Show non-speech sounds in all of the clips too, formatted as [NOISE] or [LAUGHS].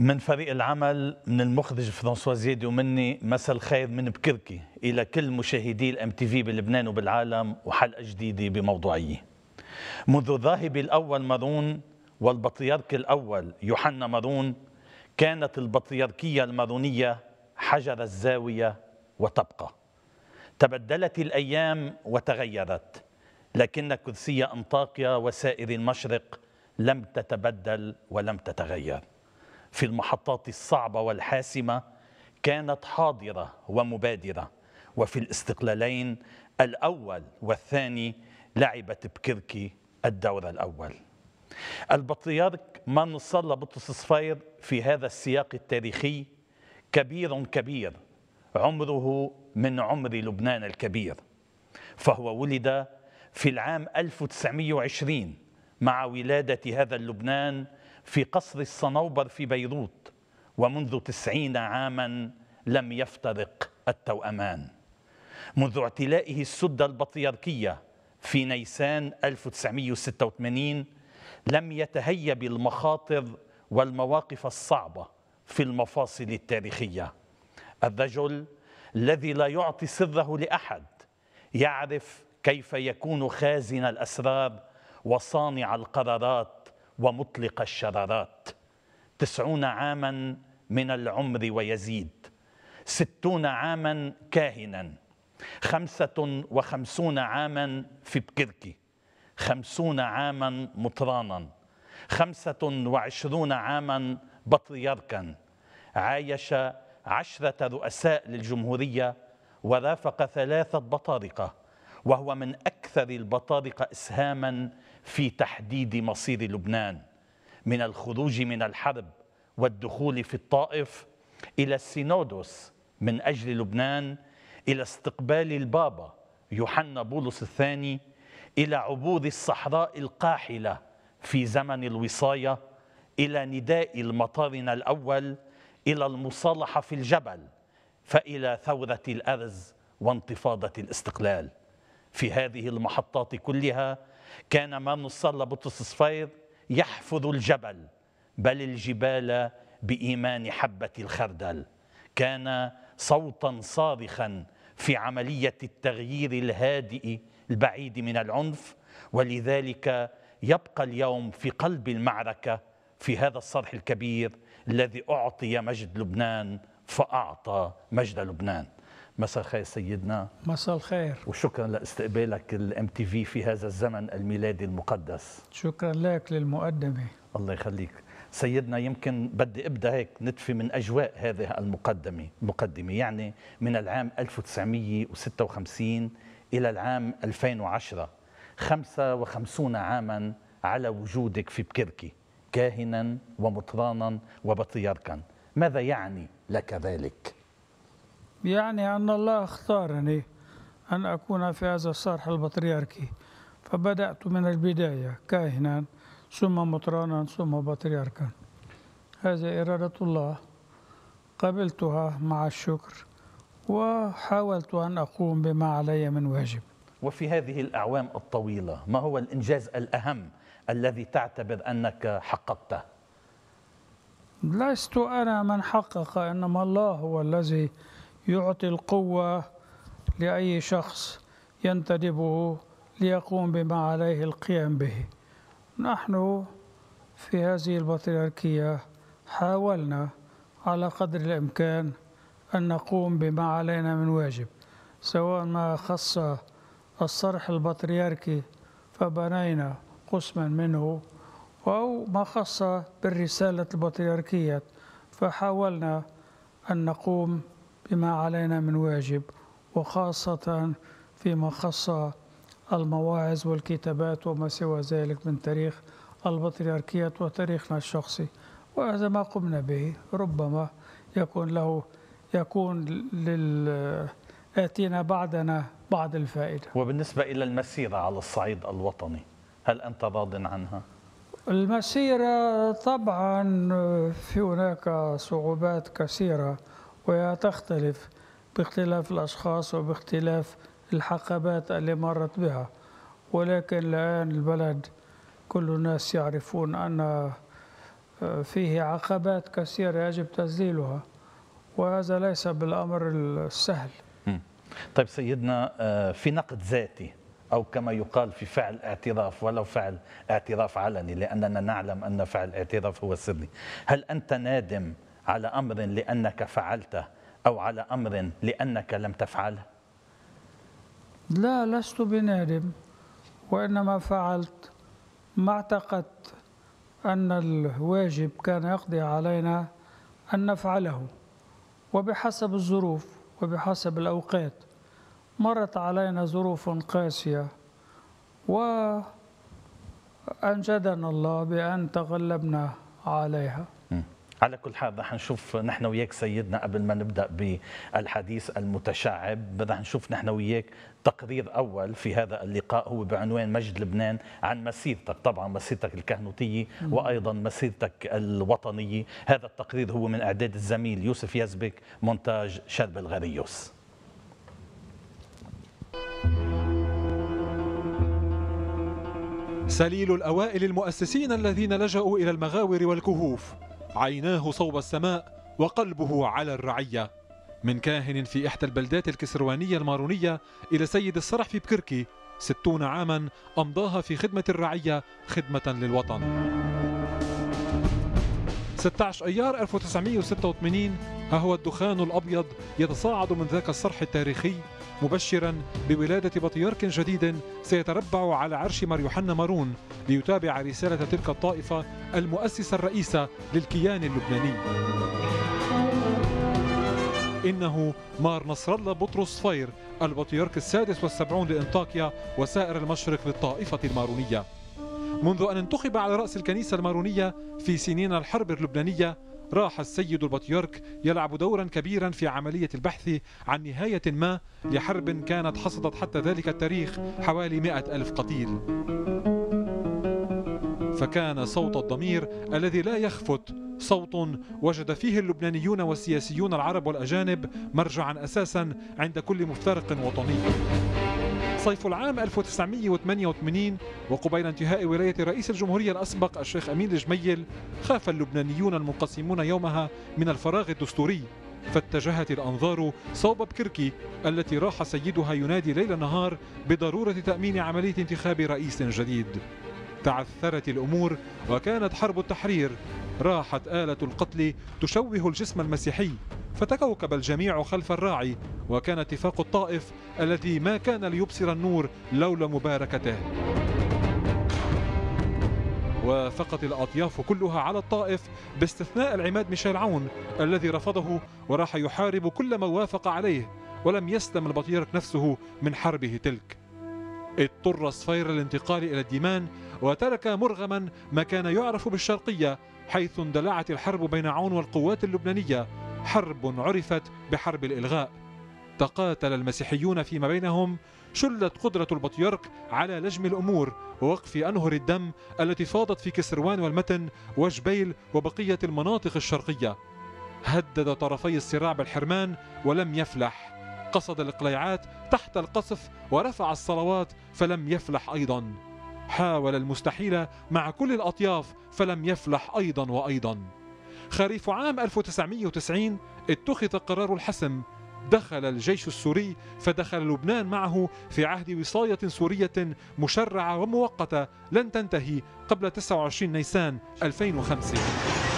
من فريق العمل من المخرج فرانسوا زيدي ومني مساء الخير من بكركي الى كل مشاهدي الام تي في بلبنان وبالعالم وحلقه جديده بموضوعيه. منذ الراهب الاول مارون والبطريرك الاول يوحنا مارون كانت البطريركيه المارونيه حجر الزاويه وتبقى. تبدلت الايام وتغيرت لكن كرسي انطاكيا وسائر المشرق لم تتبدل ولم تتغير. في المحطات الصعبة والحاسمة كانت حاضرة ومبادرة وفي الاستقلالين الأول والثاني لعبت بكركي الدور الأول البطريرك مانوس الله بطرس صفير في هذا السياق التاريخي كبير كبير عمره من عمر لبنان الكبير فهو ولد في العام 1920 مع ولادة هذا اللبنان في قصر الصنوبر في بيروت ومنذ تسعين عاما لم يفترق التوأمان منذ اعتلائه السدة البطريركية في نيسان 1986 لم يتهيب المخاطر والمواقف الصعبة في المفاصل التاريخية الرجل الذي لا يعطي سره لأحد يعرف كيف يكون خازن الأسرار وصانع القرارات ومطلق الشرارات تسعون عاما من العمر ويزيد ستون عاما كاهنا خمسة وخمسون عاما في بكركي خمسون عاما مطرانا خمسة وعشرون عاما بطريركا عايش عشرة رؤساء للجمهورية ورافق ثلاثة بطارقة وهو من أكثر أكثر البطارقة إسهاما في تحديد مصير لبنان من الخروج من الحرب والدخول في الطائف إلى السينودوس من أجل لبنان إلى استقبال البابا يوحنا بولس الثاني إلى عبور الصحراء القاحلة في زمن الوصاية إلى نداء المطارن الأول إلى المصالحة في الجبل فإلى ثورة الأرز وانتفاضة الاستقلال في هذه المحطات كلها كان من الصلى بطرس الصفير يحفظ الجبل بل الجبال بإيمان حبة الخردل كان صوتا صارخا في عملية التغيير الهادئ البعيد من العنف ولذلك يبقى اليوم في قلب المعركة في هذا الصرح الكبير الذي أعطي مجد لبنان فأعطى مجد لبنان مساء الخير سيدنا مساء الخير وشكرا لاستقبالك الام تي في في هذا الزمن الميلادي المقدس شكرا لك للمقدمه الله يخليك سيدنا يمكن بدي ابدا هيك نتفي من اجواء هذه المقدمه مقدمه يعني من العام 1956 الى العام 2010 55 عاما على وجودك في بكركي كاهنا ومطرانا وبطياركا ماذا يعني لك ذلك يعني أن الله اختارني أن أكون في هذا الصرح البطريركي فبدأت من البداية كاهنا ثم مطرانا ثم بطريركا هذه إرادة الله قبلتها مع الشكر وحاولت أن أقوم بما علي من واجب وفي هذه الأعوام الطويلة ما هو الإنجاز الأهم الذي تعتبر أنك حققته؟ لست أنا من حقق إنما الله هو الذي يعطي القوة لأي شخص ينتدبه ليقوم بما عليه القيام به نحن في هذه البطريركية حاولنا على قدر الإمكان أن نقوم بما علينا من واجب سواء ما خص الصرح البطريركي فبنينا قسما منه أو ما خص بالرسالة البطريركية فحاولنا أن نقوم بما علينا من واجب وخاصة فيما خص المواعظ والكتابات وما سوى ذلك من تاريخ البطريركيات وتاريخنا الشخصي وهذا ما قمنا به ربما يكون له يكون لل آتينا بعدنا بعض الفائدة وبالنسبة إلى المسيرة على الصعيد الوطني هل أنت راض عنها؟ المسيرة طبعا في هناك صعوبات كثيرة وتختلف باختلاف الأشخاص وباختلاف الحقبات اللي مرت بها ولكن الآن البلد كل الناس يعرفون أن آه، فيه عقبات كثيرة يجب تسجيلها وهذا ليس بالأمر السهل طيب سيدنا آه، في نقد ذاتي أو كما يقال في فعل اعتراف ولو فعل اعتراف علني لأننا نعلم أن فعل اعتراف هو سري هل أنت نادم على امر لانك فعلته او على امر لانك لم تفعله لا لست بنادم وانما فعلت ما اعتقدت ان الواجب كان يقضي علينا ان نفعله وبحسب الظروف وبحسب الاوقات مرت علينا ظروف قاسيه وأنجدنا الله بأن تغلبنا عليها على كل حال رح نشوف نحن وياك سيدنا قبل ما نبدا بالحديث المتشعب رح نشوف نحن وياك تقرير اول في هذا اللقاء هو بعنوان مجد لبنان عن مسيرتك طبعا مسيرتك الكهنوتيه وايضا مسيرتك الوطنيه هذا التقرير هو من اعداد الزميل يوسف يزبك مونتاج شرب الغريوس سليل الأوائل المؤسسين الذين لجؤوا إلى المغاور والكهوف عيناه صوب السماء وقلبه على الرعية من كاهن في إحدى البلدات الكسروانية المارونية إلى سيد الصرح في بكركي ستون عاما أمضاها في خدمة الرعية خدمة للوطن 16 أيار 1986 ها هو الدخان الأبيض يتصاعد من ذاك الصرح التاريخي مبشرا بولادة بطيارك جديد سيتربع على عرش مريوحنا مارون ليتابع رسالة تلك الطائفة المؤسسة الرئيسة للكيان اللبناني إنه مار نصر الله بطرس فير البطيارك السادس والسبعون لإنطاكيا وسائر المشرق للطائفة المارونية منذ أن انتخب على رأس الكنيسة المارونية في سنين الحرب اللبنانية راح السيد البطيرك يلعب دورا كبيرا في عملية البحث عن نهاية ما لحرب كانت حصدت حتى ذلك التاريخ حوالي مئة ألف قتيل فكان صوت الضمير الذي لا يخفت صوت وجد فيه اللبنانيون والسياسيون العرب والأجانب مرجعا أساسا عند كل مفترق وطني صيف العام 1988 وقبيل انتهاء ولاية رئيس الجمهورية الأسبق الشيخ أمين الجميل خاف اللبنانيون المنقسمون يومها من الفراغ الدستوري فاتجهت الأنظار صوب بكركي التي راح سيدها ينادي ليل نهار بضرورة تأمين عملية انتخاب رئيس جديد تعثرت الأمور وكانت حرب التحرير راحت آلة القتل تشوه الجسم المسيحي فتكوكب الجميع خلف الراعي وكان اتفاق الطائف الذي ما كان ليبصر النور لولا مباركته وافقت الأطياف كلها على الطائف باستثناء العماد ميشيل عون الذي رفضه وراح يحارب كل من وافق عليه ولم يسلم البطيرك نفسه من حربه تلك اضطر صفير للانتقال إلى الديمان وترك مرغما ما كان يعرف بالشرقية حيث اندلعت الحرب بين عون والقوات اللبنانية حرب عرفت بحرب الإلغاء تقاتل المسيحيون فيما بينهم شلت قدرة البطيرك على لجم الأمور ووقف أنهر الدم التي فاضت في كسروان والمتن وجبيل وبقية المناطق الشرقية هدد طرفي الصراع بالحرمان ولم يفلح قصد القليعات تحت القصف ورفع الصلوات فلم يفلح أيضا حاول المستحيل مع كل الأطياف فلم يفلح أيضا وأيضا خريف عام 1990 اتخذ قرار الحسم دخل الجيش السوري فدخل لبنان معه في عهد وصاية سورية مشرعة ومؤقتة لن تنتهي قبل 29 نيسان 2005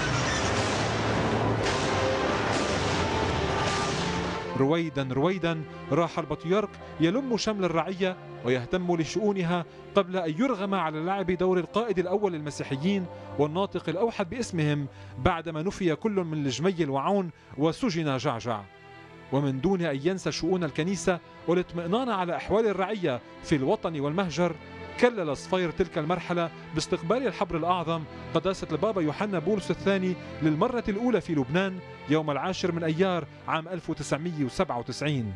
رويدا رويدا راح البطيرك يلم شمل الرعية ويهتم لشؤونها قبل أن يرغم على لعب دور القائد الأول للمسيحيين والناطق الأوحد باسمهم بعدما نفي كل من لجمي الوعون وسجن جعجع ومن دون أن ينسى شؤون الكنيسة والاطمئنان على أحوال الرعية في الوطن والمهجر كلل صفير تلك المرحلة باستقبال الحبر الأعظم قداسة البابا يوحنا بولس الثاني للمرة الأولى في لبنان يوم العاشر من أيار عام 1997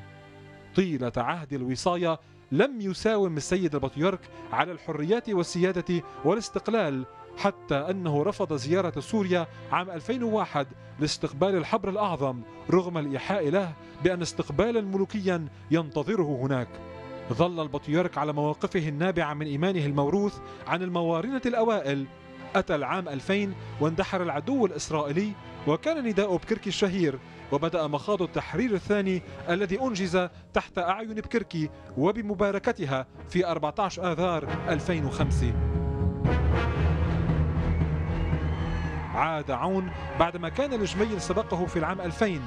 طيلة عهد الوصاية لم يساوم السيد البطيرك على الحريات والسيادة والاستقلال حتى أنه رفض زيارة سوريا عام 2001 لاستقبال الحبر الأعظم رغم الإيحاء له بأن استقبالا ملوكيا ينتظره هناك ظل البطريرك على مواقفه النابعة من إيمانه الموروث عن الموارنة الأوائل أتى العام 2000 واندحر العدو الإسرائيلي وكان نداء بكركي الشهير وبدأ مخاض التحرير الثاني الذي أنجز تحت أعين بكركي وبمباركتها في 14 آذار 2005 عاد عون بعدما كان لجمي سبقه في العام 2000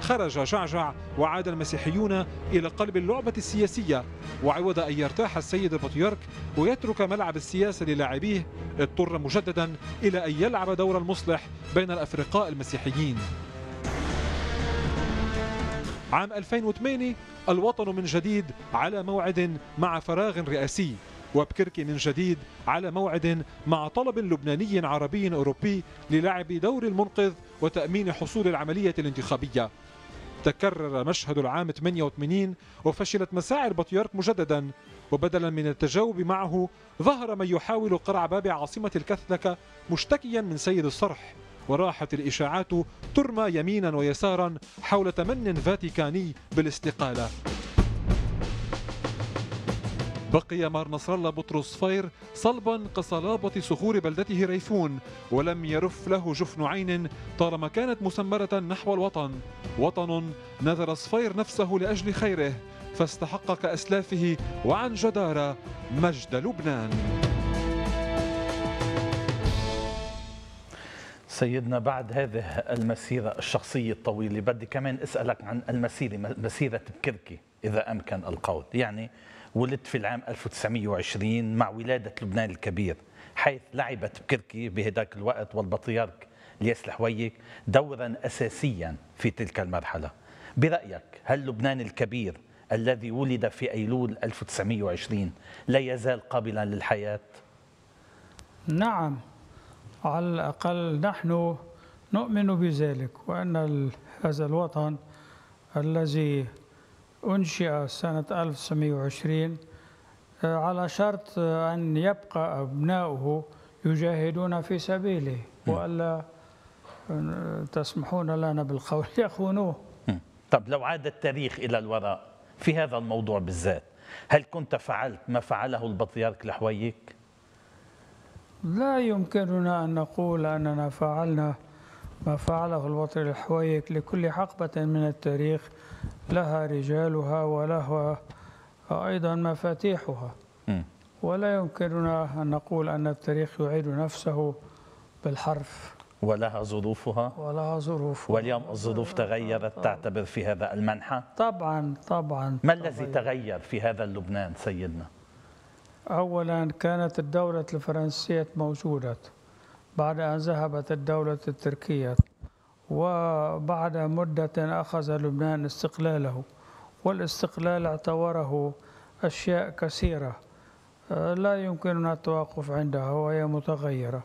خرج جعجع وعاد المسيحيون إلى قلب اللعبة السياسية وعوض أن يرتاح السيد البطيرك ويترك ملعب السياسة للاعبيه اضطر مجددا إلى أن يلعب دور المصلح بين الأفرقاء المسيحيين عام 2008 الوطن من جديد على موعد مع فراغ رئاسي وبكركي من جديد على موعد مع طلب لبناني عربي أوروبي للعب دور المنقذ وتأمين حصول العملية الانتخابية تكرر مشهد العام 88 وفشلت مساعي البطيارك مجددا وبدلا من التجاوب معه ظهر من يحاول قرع باب عاصمة الكثلكة مشتكيا من سيد الصرح وراحت الإشاعات ترمى يمينا ويسارا حول تمن فاتيكاني بالاستقالة بقي مار نصر الله بطرس فير صلبا كصلابة صخور بلدته ريفون ولم يرف له جفن عين طالما كانت مسمرة نحو الوطن وطن نذر صفير نفسه لأجل خيره فاستحق كأسلافه وعن جدارة مجد لبنان سيدنا بعد هذه المسيرة الشخصية الطويلة بدي كمان أسألك عن المسيرة مسيرة بكركي إذا أمكن القول يعني ولدت في العام 1920 مع ولادة لبنان الكبير حيث لعبت بكركي بهداك الوقت والبطريرك الياس الحويك دورا أساسيا في تلك المرحلة برأيك هل لبنان الكبير الذي ولد في أيلول 1920 لا يزال قابلا للحياة؟ نعم على الأقل نحن نؤمن بذلك وأن هذا الوطن الذي أنشئ سنة 1920 آه، على شرط آه، أن يبقى أبناؤه يجاهدون في سبيله وألا آه، تسمحون لنا بالقول [LAUGHS] يخونوه طب لو عاد التاريخ إلى الوراء في هذا الموضوع بالذات هل كنت فعلت ما فعله البطريرك لحويك؟ لا يمكننا أن نقول أننا فعلنا ما فعله الوطن لحويك لكل حقبة من التاريخ لها رجالها ولها أيضا مفاتيحها ولا يمكننا أن نقول أن التاريخ يعيد نفسه بالحرف ولها ظروفها ولها ظروف واليوم الظروف تغيرت تعتبر في هذا المنحى طبعا طبعا ما الذي تغير في هذا اللبنان سيدنا أولا كانت الدولة الفرنسية موجودة بعد أن ذهبت الدولة التركية وبعد مدة أخذ لبنان استقلاله والاستقلال اعتوره أشياء كثيرة آه، لا يمكننا التوقف عندها وهي متغيرة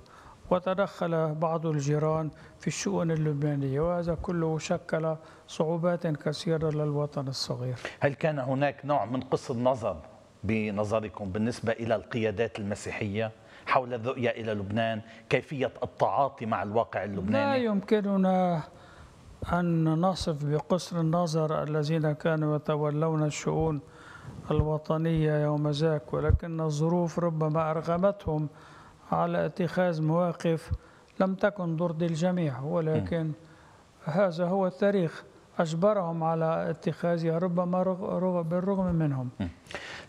وتدخل بعض الجيران في الشؤون اللبنانية وهذا كله شكل صعوبات كثيرة للوطن الصغير هل كان هناك نوع من قص النظر بنظركم بالنسبة إلى القيادات المسيحية؟ حول الرؤية إلى لبنان كيفية التعاطي مع الواقع اللبناني لا يمكننا أن نصف بقصر النظر الذين كانوا يتولون الشؤون الوطنية يوم ذاك ولكن الظروف ربما أرغمتهم على اتخاذ مواقف لم تكن ترضي الجميع ولكن م. هذا هو التاريخ أجبرهم على اتخاذها ربما بالرغم منهم م.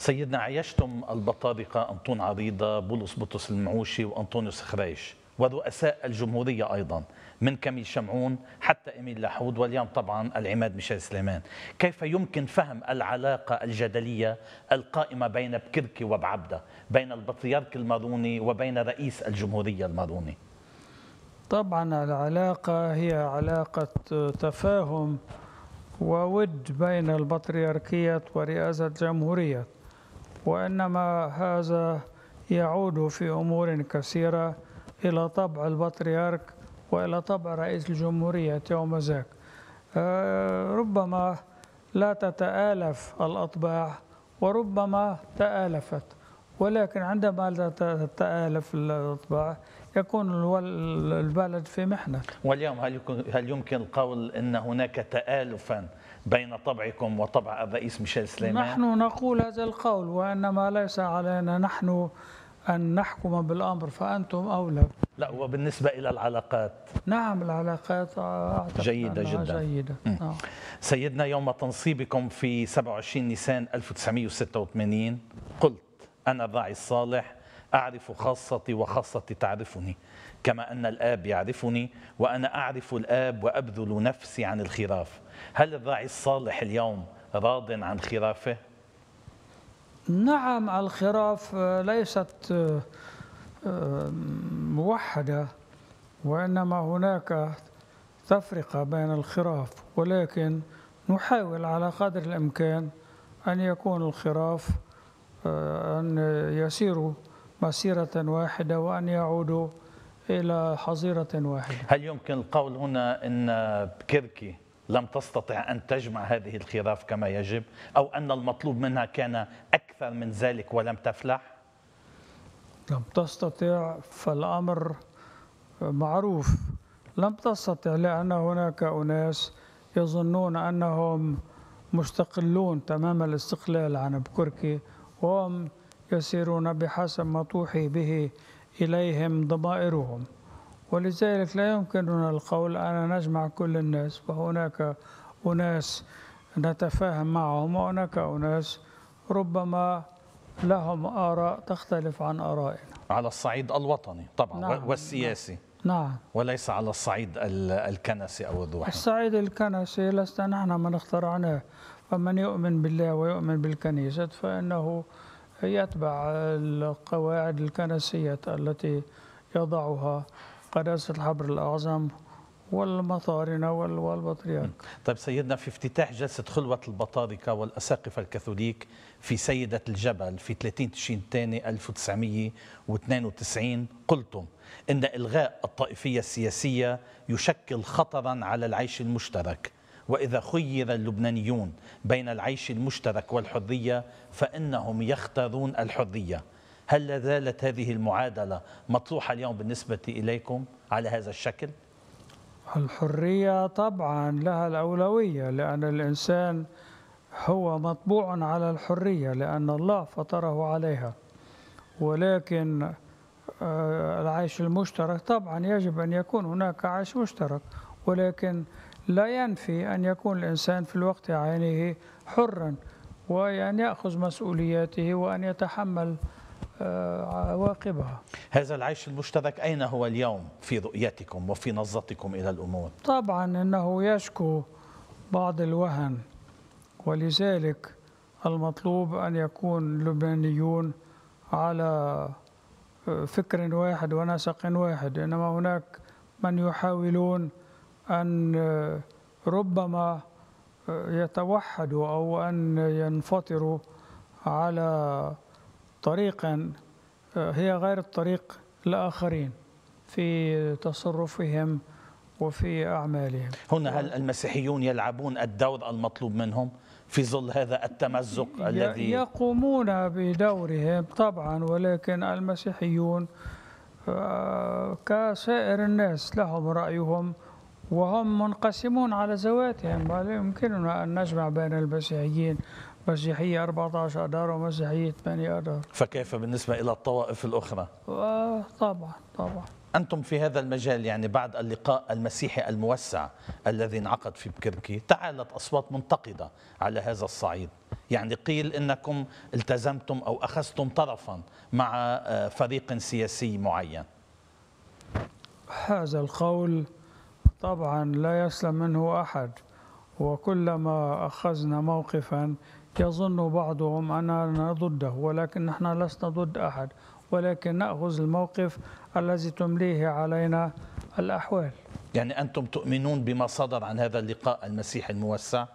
سيدنا عيشتم البطارقة أنطون عريضة بولس بطرس المعوشي وأنطونيوس خريش ورؤساء الجمهورية أيضا من كميل شمعون حتى إميل لحود واليوم طبعا العماد ميشيل سليمان كيف يمكن فهم العلاقة الجدلية القائمة بين بكركي وبعبدة بين البطريرك الماروني وبين رئيس الجمهورية الماروني طبعا العلاقة هي علاقة تفاهم وود بين البطريركية ورئاسة الجمهورية وإنما هذا يعود في أمور كثيرة إلى طبع البطريرك وإلى طبع رئيس الجمهورية يوم ذاك آه، ربما لا تتآلف الأطباع وربما تآلفت ولكن عندما لا تتآلف الأطباع يكون البلد في محنة واليوم هل, هل يمكن القول أن هناك تآلفا بين طبعكم وطبع الرئيس ميشيل سليمان نحن نقول هذا القول وإنما ليس علينا نحن أن نحكم بالأمر فأنتم أولى لا وبالنسبة إلى العلاقات نعم العلاقات أعتقد جيدة جدا جيدة نعم. سيدنا يوم تنصيبكم في 27 نيسان 1986 قلت أنا الراعي الصالح أعرف خاصتي وخاصتي تعرفني كما أن الآب يعرفني وأنا أعرف الآب وأبذل نفسي عن الخراف هل الراعي الصالح اليوم راض عن خرافه؟ نعم الخراف آه، ليست آه، آه، موحدة وإنما هناك تفرقة بين الخراف ولكن نحاول على قدر الإمكان أن يكون الخراف أن يسيروا مسيرة واحدة وأن يعودوا إلى حظيرة واحدة هل يمكن القول هنا أن بكركي لم تستطع أن تجمع هذه الخراف كما يجب أو أن المطلوب منها كان أكثر من ذلك ولم تفلح لم تستطع فالأمر معروف لم تستطع لأن هناك أناس يظنون أنهم مستقلون تمام الاستقلال عن بكركي وهم يسيرون بحسب ما توحي به إليهم ضمائرهم ولذلك لا يمكننا القول أن نجمع كل الناس فهناك أناس نتفاهم معهم وهناك أناس ربما لهم آراء تختلف عن آرائنا على الصعيد الوطني طبعا نعم والسياسي نعم،, نعم وليس على الصعيد الكنسي أو الروحي الصعيد الكنسي لسنا نحن من اخترعناه فمن يؤمن بالله ويؤمن بالكنيسة فإنه يتبع القواعد الكنسية التي يضعها قداسة الحبر الأعظم والمطارنة والبطريرك طيب سيدنا في افتتاح جلسة خلوة البطاركة والأساقفة الكاثوليك في سيدة الجبل في 30 تشرين الثاني 1992 قلتم إن إلغاء الطائفية السياسية يشكل خطرا على العيش المشترك وإذا خير اللبنانيون بين العيش المشترك والحرية فإنهم يختارون الحرية هل لا زالت هذه المعادلة مطروحة اليوم بالنسبة إليكم على هذا الشكل؟ الحرية طبعا لها الأولوية لأن الإنسان هو مطبوع على الحرية لأن الله فطره عليها ولكن آه، العيش المشترك طبعا يجب أن يكون هناك عيش مشترك ولكن لا ينفي أن يكون الإنسان في الوقت عينه حرا وأن يأخذ مسؤولياته وأن يتحمل عواقبها هذا العيش المشترك أين هو اليوم في رؤيتكم وفي نظرتكم إلى الأمور؟ طبعا أنه يشكو بعض الوهن ولذلك المطلوب أن يكون اللبنانيون على آه، فكر واحد ونسق واحد إنما هناك من يحاولون أن آه، ربما آه، يتوحدوا أو أن ينفطروا على طريقا آه، هي غير الطريق الآخرين في تصرفهم وفي أعمالهم هنا هل المسيحيون يلعبون الدور المطلوب منهم في ظل هذا التمزق الذي يقومون بدورهم طبعا ولكن المسيحيون آه، كسائر الناس لهم رأيهم وهم منقسمون على ذواتهم ولا يمكننا أن نجمع بين المسيحيين مسيحية 14 أدار ومسيحية 8 أدار فكيف بالنسبة إلى الطوائف الأخرى؟ آه طبعا طبعا أنتم في هذا المجال يعني بعد اللقاء المسيحي الموسع الذي انعقد في بكركي تعالت أصوات منتقدة على هذا الصعيد يعني قيل أنكم التزمتم أو أخذتم طرفا مع آه، فريق سياسي معين هذا القول طبعا لا يسلم منه أحد وكلما أخذنا موقفا يظن بعضهم أننا ضده ولكن نحن لسنا ضد أحد ولكن نأخذ الموقف الذي تمليه علينا الأحوال يعني أنتم تؤمنون بما صدر عن هذا اللقاء المسيح الموسع؟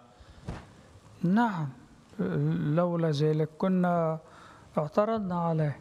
نعم لولا ذلك كنا اعترضنا عليه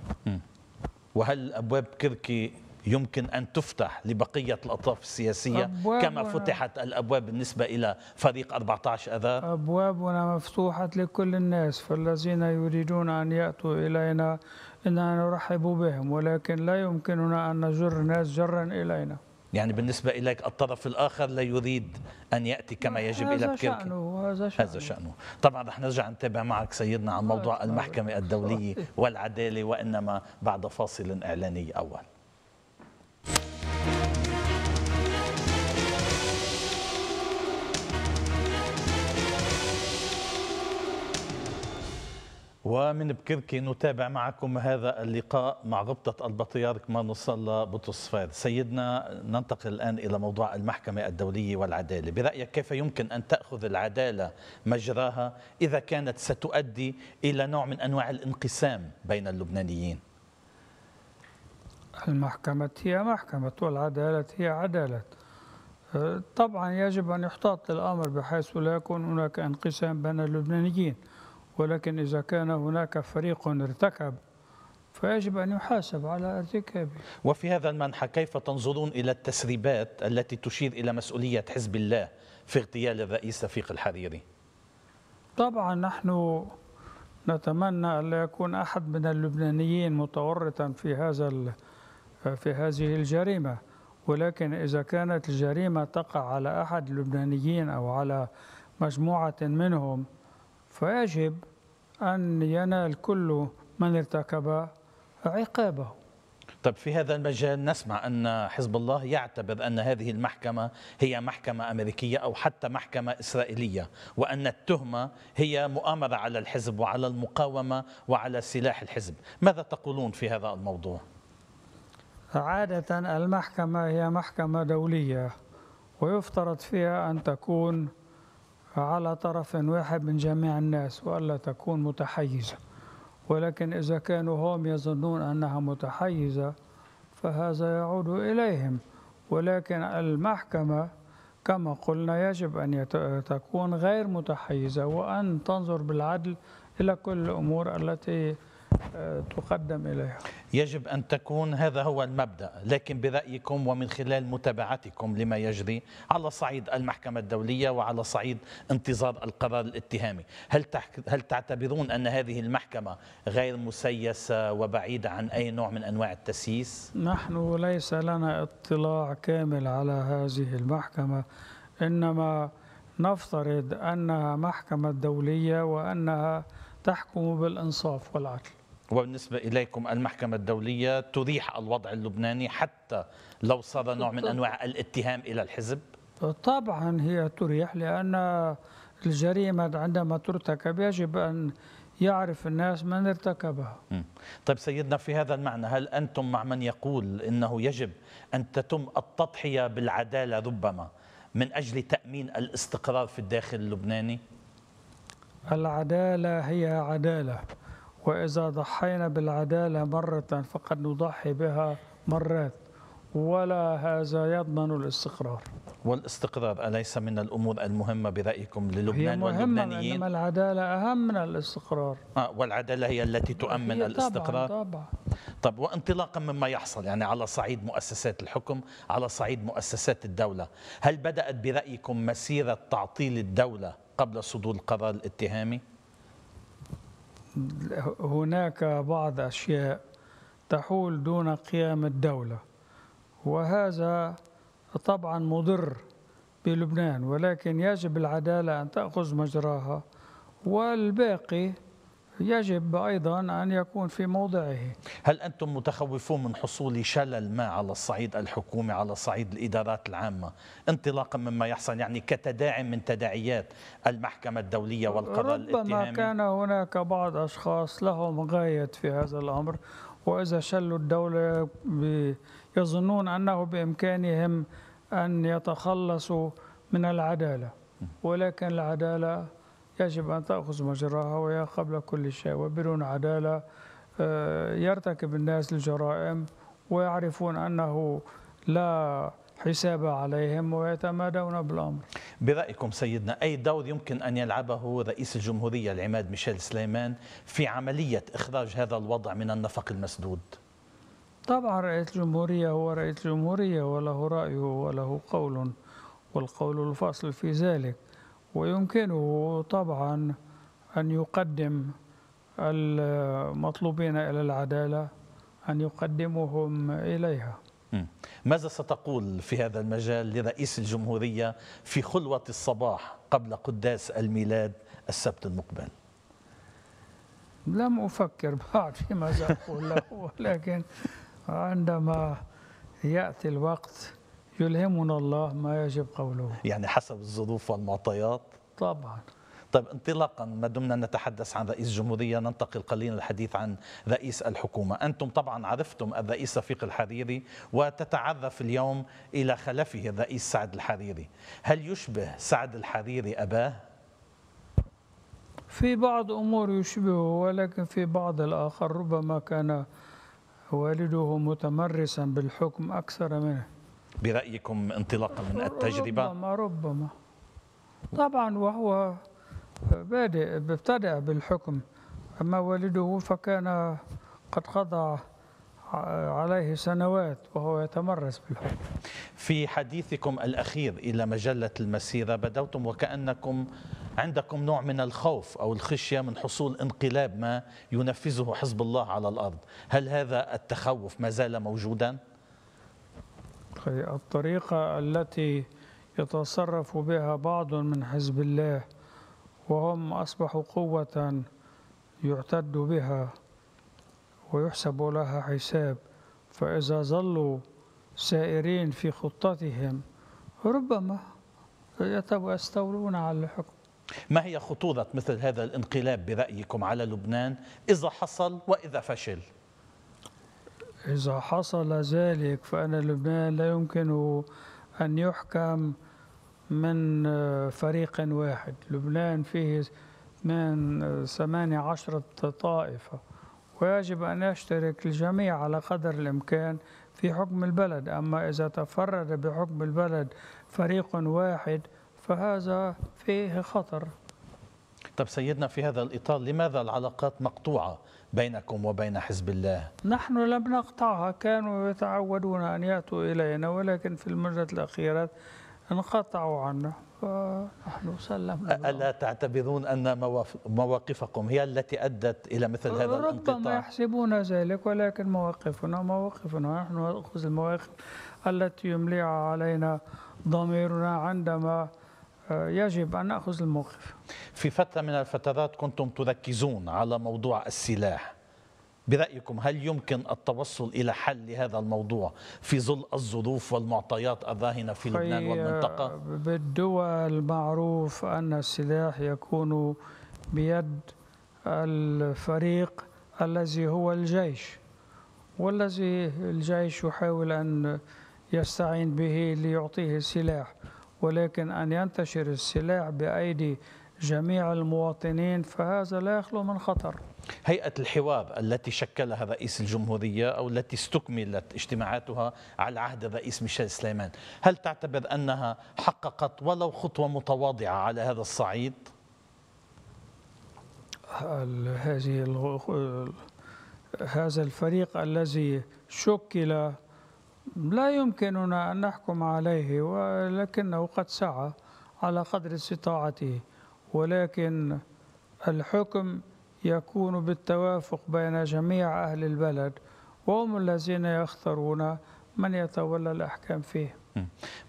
وهل أبواب كركي يمكن أن تفتح لبقية الأطراف السياسية كما فتحت الأبواب بالنسبة إلى فريق 14 أذار أبوابنا مفتوحة لكل الناس فالذين يريدون أن يأتوا إلينا إننا نرحب بهم ولكن لا يمكننا أن نجر ناس جرا إلينا يعني بالنسبة إليك الطرف الآخر لا يريد أن يأتي كما يجب إلى بكركي شأنه هذا شأنه هذا شأنه طبعا رح نرجع نتابع معك سيدنا عن موضوع المحكمة الدولية والعدالة وإنما بعد فاصل إعلاني أول ومن بكركي نتابع معكم هذا اللقاء مع ضبطة البطيار كمان الصلاة سيدنا ننتقل الآن إلى موضوع المحكمة الدولية والعدالة برأيك كيف يمكن أن تأخذ العدالة مجراها إذا كانت ستؤدي إلى نوع من أنواع الانقسام بين اللبنانيين المحكمة هي محكمة والعدالة هي عدالة أه، طبعا يجب أن يحتاط الأمر بحيث لا يكون هناك انقسام بين اللبنانيين ولكن إذا كان هناك فريق ارتكب فيجب أن يحاسب على ارتكابه وفي هذا المنحى كيف تنظرون إلى التسريبات التي تشير إلى مسؤولية حزب الله في اغتيال الرئيس رفيق الحريري طبعا نحن نتمنى أن لا يكون أحد من اللبنانيين متورطا في هذا في هذه الجريمة ولكن إذا كانت الجريمة تقع على أحد اللبنانيين أو على مجموعة منهم فيجب أن ينال كل من ارتكب عقابه طيب في هذا المجال نسمع أن حزب الله يعتبر أن هذه المحكمة هي محكمة أمريكية أو حتى محكمة إسرائيلية وأن التهمة هي مؤامرة على الحزب وعلى المقاومة وعلى سلاح الحزب ماذا تقولون في هذا الموضوع؟ عادة المحكمة هي محكمة دولية ويفترض فيها أن تكون على طرف واحد من جميع الناس وألا تكون متحيزة ولكن إذا كانوا هم يظنون أنها متحيزة فهذا يعود إليهم ولكن المحكمة كما قلنا يجب أن تكون غير متحيزة وأن تنظر بالعدل إلى كل الأمور التي تقدم إليها يجب أن تكون هذا هو المبدأ لكن برأيكم ومن خلال متابعتكم لما يجري على صعيد المحكمة الدولية وعلى صعيد انتظار القرار الاتهامي هل, هل تعتبرون أن هذه المحكمة غير مسيسة وبعيدة عن أي نوع من أنواع التسييس؟ نحن ليس لنا اطلاع كامل على هذه المحكمة إنما نفترض أنها محكمة دولية وأنها تحكم بالإنصاف والعدل وبالنسبة إليكم المحكمة الدولية تريح الوضع اللبناني حتى لو صار نوع من أنواع الاتهام إلى الحزب طبعا هي تريح لأن الجريمة عندما ترتكب يجب أن يعرف الناس من ارتكبها طيب سيدنا في هذا المعنى هل أنتم مع من يقول إنه يجب أن تتم التضحية بالعدالة ربما من أجل تأمين الاستقرار في الداخل اللبناني؟ العدالة هي عدالة وإذا ضحينا بالعدالة مرة فقد نضحي بها مرات ولا هذا يضمن الاستقرار والاستقرار أليس من الأمور المهمة برأيكم للبنان هي واللبنانيين؟ إنما العدالة أهم من الاستقرار آه والعدالة هي التي تؤمن هي الاستقرار طبعا طبعا طب وانطلاقا مما يحصل يعني على صعيد مؤسسات الحكم على صعيد مؤسسات الدولة هل بدأت برأيكم مسيرة تعطيل الدولة قبل صدور القرار الاتهامي؟ هناك بعض أشياء تحول دون قيام الدولة وهذا طبعا مضر بلبنان ولكن يجب العدالة أن تأخذ مجراها والباقي يجب أيضا أن يكون في موضعه هل أنتم متخوفون من حصول شلل ما على الصعيد الحكومي على صعيد الإدارات العامة انطلاقا مما يحصل يعني كتداعي من تداعيات المحكمة الدولية والقرار ربما الاتهامي ربما كان هناك بعض أشخاص لهم غاية في هذا الأمر وإذا شلوا الدولة يظنون أنه بإمكانهم أن يتخلصوا من العدالة ولكن العدالة يجب أن تأخذ مجراها وهي قبل كل شيء وبدون عدالة آه، يرتكب الناس الجرائم ويعرفون أنه لا حساب عليهم ويتمادون بالأمر برأيكم سيدنا أي دور يمكن أن يلعبه رئيس الجمهورية العماد ميشيل سليمان في عملية إخراج هذا الوضع من النفق المسدود؟ طبعا رئيس الجمهورية هو رئيس الجمهورية وله رأيه وله قول والقول الفاصل في ذلك ويمكنه طبعا أن يقدم المطلوبين إلى العدالة أن يقدمهم إليها ماذا ستقول في هذا المجال لرئيس الجمهورية في خلوة الصباح قبل قداس الميلاد السبت المقبل لم أفكر بعد فيما سأقول له ولكن عندما يأتي الوقت يلهمنا الله ما يجب قوله يعني حسب الظروف والمعطيات طبعا طيب انطلاقا ما دمنا نتحدث عن رئيس جمهورية ننتقل قليلا للحديث عن رئيس الحكومة أنتم طبعا عرفتم الرئيس صفيق الحريري وتتعرف اليوم إلى خلفه الرئيس سعد الحريري هل يشبه سعد الحريري أباه؟ في بعض أمور يشبهه ولكن في بعض الآخر ربما كان والده متمرسا بالحكم أكثر منه برأيكم انطلاقا من التجربة ربما ربما طبعا وهو بادئ ابتدأ بالحكم أما والده فكان قد قضى عليه سنوات وهو يتمرس بالحكم في حديثكم الأخير إلى مجلة المسيرة بدوتم وكأنكم عندكم نوع من الخوف أو الخشية من حصول انقلاب ما ينفذه حزب الله على الأرض هل هذا التخوف ما زال موجوداً؟ أخي الطريقة التي يتصرف بها بعض من حزب الله وهم أصبحوا قوة يعتد بها ويحسب لها حساب فإذا ظلوا سائرين في خطتهم ربما يستولون على الحكم ما هي خطورة مثل هذا الانقلاب برأيكم على لبنان إذا حصل وإذا فشل؟ إذا حصل ذلك فأن لبنان لا يمكن أن يحكم من فريق واحد لبنان فيه من ثمانية عشرة طائفة ويجب أن يشترك الجميع على قدر الإمكان في حكم البلد أما إذا تفرد بحكم البلد فريق واحد فهذا فيه خطر طب سيدنا في هذا الإطار لماذا العلاقات مقطوعة بينكم وبين حزب الله نحن لم نقطعها كانوا يتعودون أن يأتوا إلينا ولكن في المرة الأخيرة انقطعوا عنا فنحن سلمنا ألا تعتبرون أن مواقفكم هي التي أدت إلى مثل هذا الانقطاع ربما يحسبون ذلك ولكن مواقفنا مواقفنا نحن نأخذ المواقف التي يمليها علينا ضميرنا عندما يجب أن نأخذ الموقف في فترة من الفترات كنتم تركزون على موضوع السلاح برأيكم هل يمكن التوصل إلى حل لهذا الموضوع في ظل الظروف والمعطيات الراهنة في لبنان والمنطقة؟ آه، بالدول معروف أن السلاح يكون بيد الفريق الذي هو الجيش والذي الجيش يحاول أن يستعين به ليعطيه السلاح ولكن أن ينتشر السلاح بأيدي جميع المواطنين فهذا لا يخلو من خطر هيئة الحوار التي شكلها رئيس الجمهورية أو التي استكملت اجتماعاتها على عهد الرئيس ميشيل سليمان هل تعتبر أنها حققت ولو خطوة متواضعة على هذا الصعيد؟ هذه هذا الفريق الذي شكل لا يمكننا أن نحكم عليه ولكنه قد سعى على قدر استطاعته ولكن الحكم يكون بالتوافق بين جميع أهل البلد وهم الذين يختارون من يتولى الأحكام فيه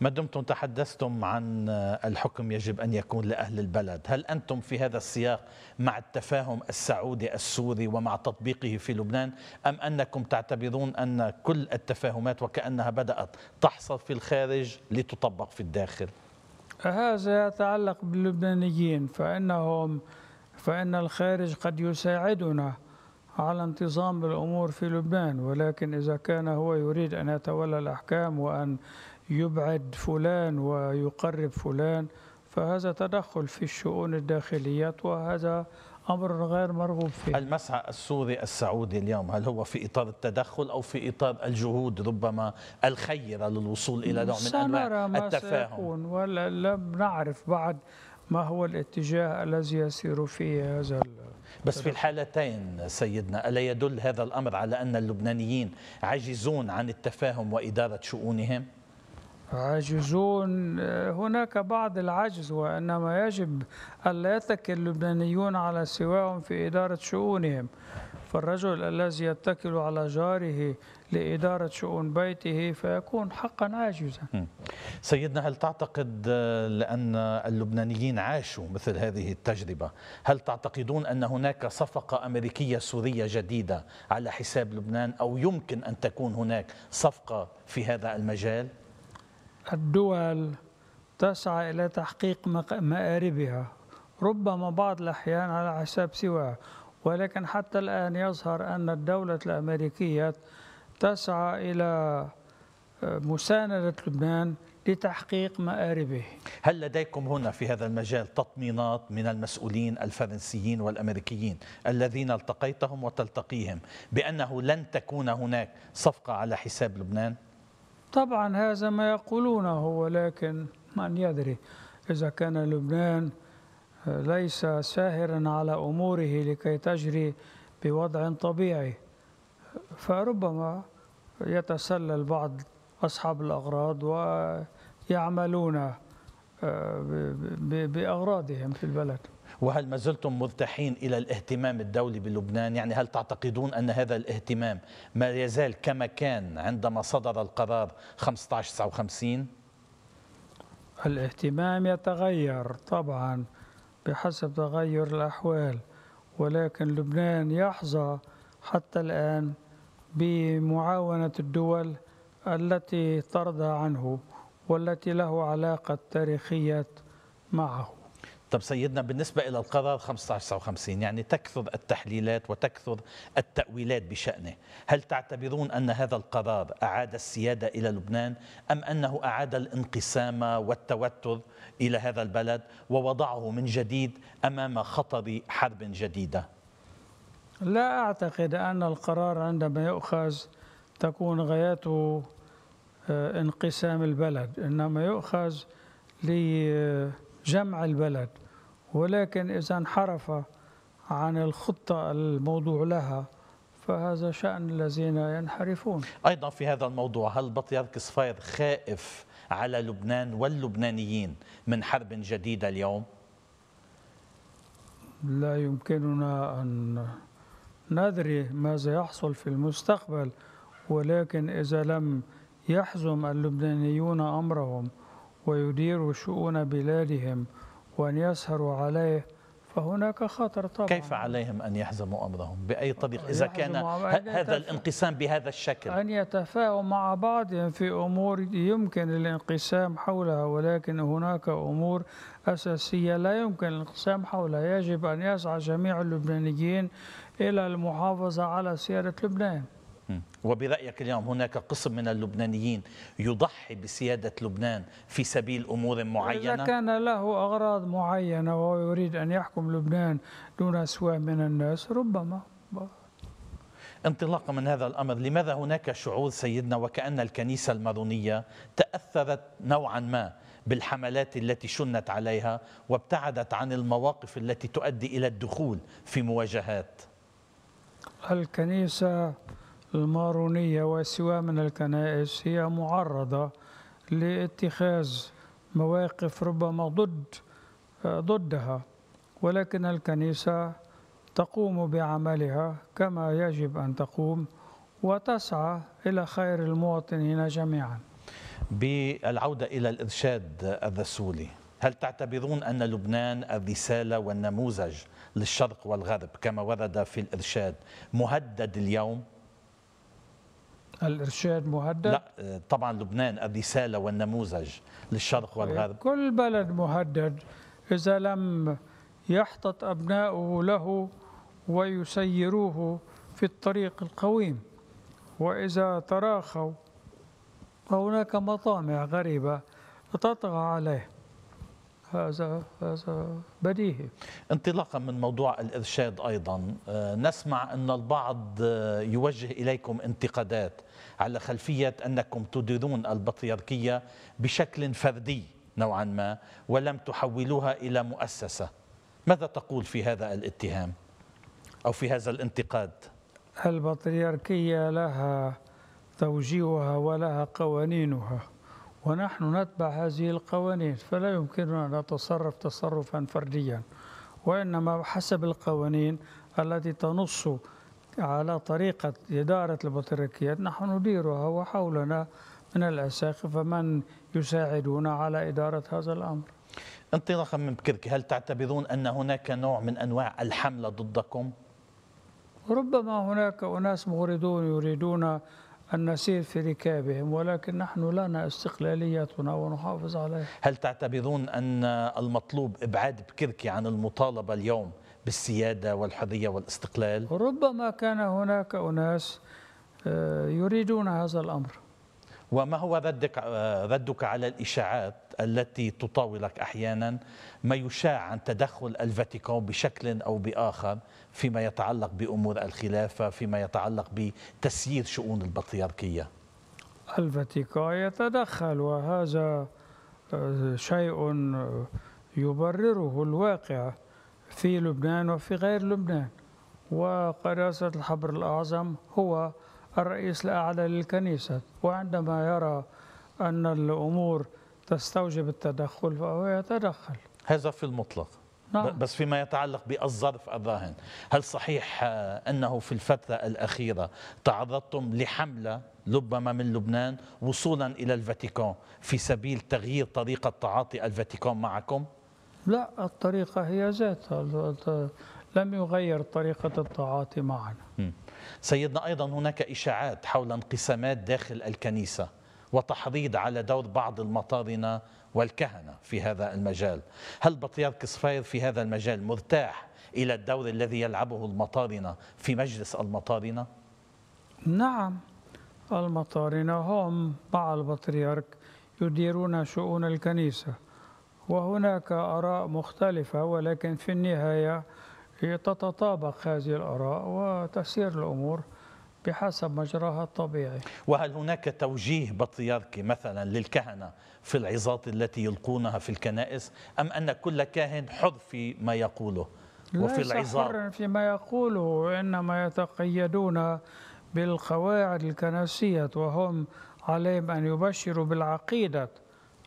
ما دمتم تحدثتم عن الحكم يجب أن يكون لأهل البلد هل أنتم في هذا السياق مع التفاهم السعودي السوري ومع تطبيقه في لبنان أم أنكم تعتبرون أن كل التفاهمات وكأنها بدأت تحصل في الخارج لتطبق في الداخل هذا يتعلق باللبنانيين فإنهم فإن الخارج قد يساعدنا على انتظام الأمور في لبنان ولكن إذا كان هو يريد أن يتولى الأحكام وأن يبعد فلان ويقرب فلان فهذا تدخل في الشؤون الداخلية وهذا أمر غير مرغوب فيه المسعى السوري السعودي اليوم هل هو في إطار التدخل أو في إطار الجهود ربما الخيرة للوصول إلى نوع من أنواع ما التفاهم سيكون ولا لم نعرف بعد ما هو الاتجاه الذي يسير فيه هذا بس في الحالتين سيدنا ألا يدل هذا الأمر على أن اللبنانيين عاجزون عن التفاهم وإدارة شؤونهم؟ عاجزون آه، هناك بعض العجز وإنما يجب أن لا يتكل اللبنانيون على سواهم في إدارة شؤونهم فالرجل الذي يتكل على جاره لإدارة شؤون بيته فيكون حقا عاجزا سيدنا هل تعتقد آه، لأن اللبنانيين عاشوا مثل هذه التجربة هل تعتقدون أن هناك صفقة أمريكية سورية جديدة على حساب لبنان أو يمكن أن تكون هناك صفقة في هذا المجال؟ الدول تسعى إلى تحقيق مآربها ربما بعض الأحيان على حساب سواها ولكن حتى الآن يظهر أن الدولة الأمريكية تسعى إلى آه، مساندة لبنان لتحقيق مآربه هل لديكم هنا في هذا المجال تطمينات من المسؤولين الفرنسيين والأمريكيين الذين التقيتهم وتلتقيهم بأنه لن تكون هناك صفقة على حساب لبنان؟ طبعا هذا ما يقولونه ولكن من يدري إذا كان لبنان آه، ليس ساهرا على أموره لكي تجري بوضع طبيعي فربما يتسلل بعض أصحاب الأغراض ويعملون آه، بأغراضهم في البلد وهل ما زلتم مرتاحين إلى الاهتمام الدولي بلبنان يعني هل تعتقدون أن هذا الاهتمام ما يزال كما كان عندما صدر القرار 1559 الاهتمام يتغير طبعا بحسب تغير الأحوال ولكن لبنان يحظى حتى الآن بمعاونة الدول التي ترضى عنه والتي له علاقة تاريخية معه طب سيدنا بالنسبة إلى القرار 1559 يعني تكثر التحليلات وتكثر التأويلات بشأنه هل تعتبرون أن هذا القرار أعاد السيادة إلى لبنان أم أنه أعاد الانقسام والتوتر إلى هذا البلد ووضعه من جديد أمام خطر حرب جديدة لا أعتقد أن القرار عندما يؤخذ تكون غايته آه، انقسام البلد إنما يؤخذ لي آه، جمع البلد ولكن إذا انحرف عن الخطة الموضوع لها فهذا شأن الذين ينحرفون أيضا في هذا الموضوع هل بطيارك صفير خائف على لبنان واللبنانيين من حرب جديدة اليوم؟ لا يمكننا أن ندري ماذا يحصل في المستقبل ولكن إذا لم يحزم اللبنانيون أمرهم ويدير شؤون بلادهم وأن يسهروا عليه فهناك خطر طبعا كيف عليهم أن يحزموا أمرهم بأي طريق إذا كان هذا الانقسام بهذا الشكل أن يتفاهموا مع بعضهم في أمور يمكن الانقسام حولها ولكن هناك أمور أساسية لا يمكن الانقسام حولها يجب أن يسعى جميع اللبنانيين إلى المحافظة على سيادة لبنان وبرأيك اليوم هناك قسم من اللبنانيين يضحي بسيادة لبنان في سبيل أمور معينة؟ إذا كان له أغراض معينة ويريد أن يحكم لبنان دون سوى من الناس ربما انطلاقا من هذا الأمر لماذا هناك شعور سيدنا وكأن الكنيسة المارونية تأثرت نوعا ما بالحملات التي شنت عليها وابتعدت عن المواقف التي تؤدي إلى الدخول في مواجهات الكنيسة المارونية وسوى من الكنائس هي معرضة لاتخاذ مواقف ربما ضد ضدها ولكن الكنيسة تقوم بعملها كما يجب أن تقوم وتسعى إلى خير المواطنين جميعا بالعودة إلى الإرشاد الرسولي هل تعتبرون أن لبنان الرسالة والنموذج للشرق والغرب كما ورد في الإرشاد مهدد اليوم؟ الارشاد مهدد؟ لا طبعا لبنان الرساله والنموذج للشرق طيب، والغرب كل بلد مهدد اذا لم يحتط ابناؤه له ويسيروه في الطريق القويم واذا تراخوا فهناك مطامع غريبه تطغى عليه هذا هذا بديهي انطلاقا من موضوع الارشاد ايضا آه، نسمع ان البعض آه، يوجه اليكم انتقادات على خلفيه انكم تديرون البطريركيه بشكل فردي نوعا ما ولم تحولوها الى مؤسسه ماذا تقول في هذا الاتهام او في هذا الانتقاد البطريركيه لها توجيهها ولها قوانينها ونحن نتبع هذه القوانين فلا يمكننا أن نتصرف تصرفا فرديا وإنما حسب القوانين التي تنص على طريقة إدارة البطريركيات نحن نديرها وحولنا من الأساقفة من يساعدون على إدارة هذا الأمر انطلاقا من بكرك هل تعتبرون أن هناك نوع من أنواع الحملة ضدكم؟ ربما هناك أناس مغردون يريدون أن نسير في ركابهم ولكن نحن لنا استقلاليتنا ونحافظ عليها هل تعتبرون أن المطلوب إبعاد بكركي عن المطالبة اليوم بالسيادة والحرية والاستقلال؟ ربما كان هناك أناس آه، يريدون هذا الأمر وما هو ردك, آه، ردك على الإشاعات التي تطاولك احيانا ما يشاع عن تدخل الفاتيكان بشكل او باخر فيما يتعلق بامور الخلافه فيما يتعلق بتسيير شؤون البطريركيه الفاتيكان يتدخل وهذا آه، شيء آه، يبرره الواقع في لبنان وفي غير لبنان وقداسة الحبر الأعظم هو الرئيس الأعلى للكنيسة وعندما يرى أن الأمور تستوجب التدخل فهو يتدخل هذا في المطلق نعم. بس فيما يتعلق بالظرف الراهن هل صحيح آه، أنه في الفترة الأخيرة تعرضتم لحملة لبما من لبنان وصولا إلى الفاتيكان في سبيل تغيير طريقة تعاطي الفاتيكان معكم؟ لا الطريقة هي ذاتها لم يغير طريقة التعاطي معنا سيدنا أيضا هناك إشاعات حول انقسامات داخل الكنيسة وتحريض على دور بعض المطارنة والكهنة في هذا المجال هل بطريرك صفير في هذا المجال مرتاح إلى الدور الذي يلعبه المطارنة في مجلس المطارنة؟ نعم المطارنة هم مع البطريرك يديرون شؤون الكنيسة وهناك آراء مختلفة ولكن في النهاية تتطابق هذه الآراء وتسير الأمور بحسب مجراها الطبيعي وهل هناك توجيه بطريركي مثلا للكهنة في العظات التي يلقونها في الكنائس أم أن كل كاهن حر في ما يقوله وفي العظات حر فيما يقوله إنما يتقيدون بالقواعد الكنسية وهم عليهم أن يبشروا بالعقيدة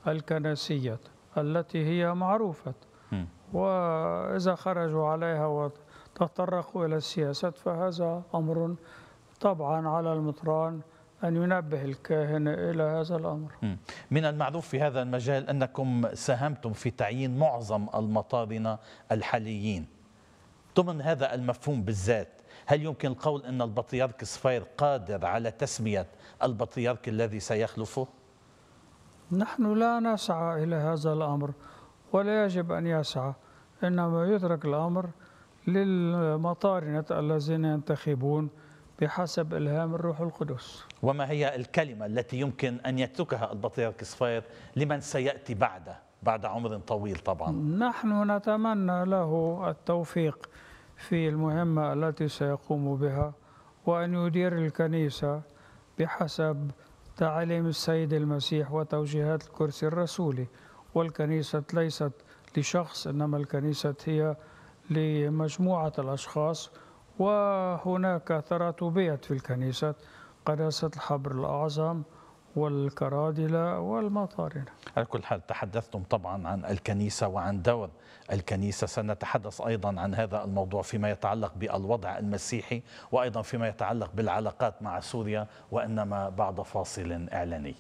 الكنسية التي هي معروفة وإذا خرجوا عليها وتطرقوا إلى السياسة فهذا أمر طبعا على المطران أن ينبه الكاهن إلى هذا الأمر من المعروف في هذا المجال أنكم ساهمتم في تعيين معظم المطارنة الحاليين ضمن هذا المفهوم بالذات هل يمكن القول أن البطريرك صفير قادر على تسمية البطريرك الذي سيخلفه؟ نحن لا نسعى إلى هذا الأمر ولا يجب أن يسعى إنما يترك الأمر للمطارنة الذين ينتخبون بحسب إلهام الروح القدس وما هي الكلمة التي يمكن أن يتركها البطريرك صفير لمن سيأتي بعده بعد عمر طويل طبعا نحن نتمنى له التوفيق في المهمة التي سيقوم بها وأن يدير الكنيسة بحسب تعاليم السيد المسيح وتوجيهات الكرسي الرسولي والكنيسة ليست لشخص إنما الكنيسة هي لمجموعة الأشخاص وهناك بيت في الكنيسة قداسة الحبر الأعظم والكرادلة والمطارنة على كل حال تحدثتم طبعا عن الكنيسة وعن دور الكنيسة سنتحدث أيضا عن هذا الموضوع فيما يتعلق بالوضع المسيحي وأيضا فيما يتعلق بالعلاقات مع سوريا وإنما بعد فاصل إعلاني